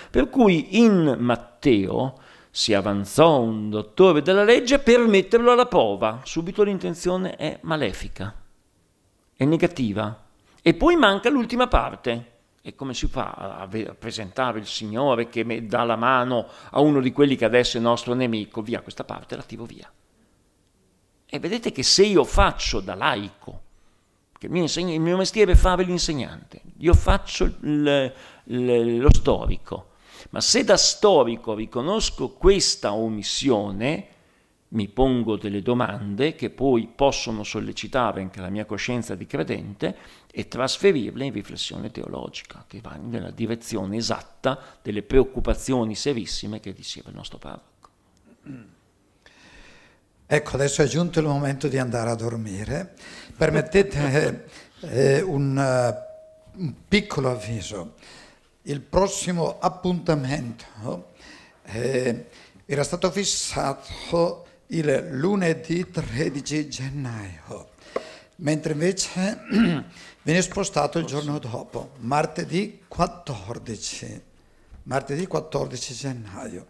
Per cui in Matteo si avanzò un dottore della legge per metterlo alla prova. Subito l'intenzione è malefica, è negativa. E poi manca l'ultima parte. E come si fa a presentare il Signore che dà la mano a uno di quelli che adesso è nostro nemico? Via questa parte, l'attivo via. E vedete che se io faccio da laico, che il mio, insegna, il mio mestiere è fare l'insegnante, io faccio il, il, lo storico, ma se da storico riconosco questa omissione, mi pongo delle domande che poi possono sollecitare anche la mia coscienza di credente e trasferirle in riflessione teologica, che va nella direzione esatta delle preoccupazioni serissime che diceva il nostro parroco. Ecco, adesso è giunto il momento di andare a dormire. Permettete eh, eh un, uh, un, piccolo avviso. Il prossimo appuntamento eh, era stato fissato il lunedì 13 gennaio, mentre invece viene spostato il giorno dopo, martedì 14, martedì 14 gennaio.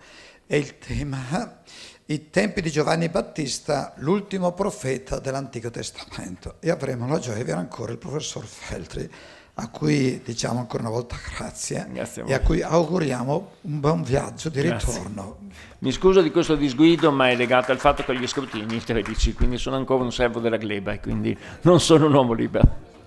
E il tema, i tempi di Giovanni Battista, l'ultimo profeta dell'Antico Testamento. E avremo la gioia di avere ancora il professor Feltri, a cui diciamo ancora una volta grazie, grazie a e a cui auguriamo un buon viaggio di grazie. ritorno. Mi scuso di questo disguido, ma è legato al fatto che ho gli scrutini 13, quindi sono ancora un servo della gleba e quindi non sono un uomo libero.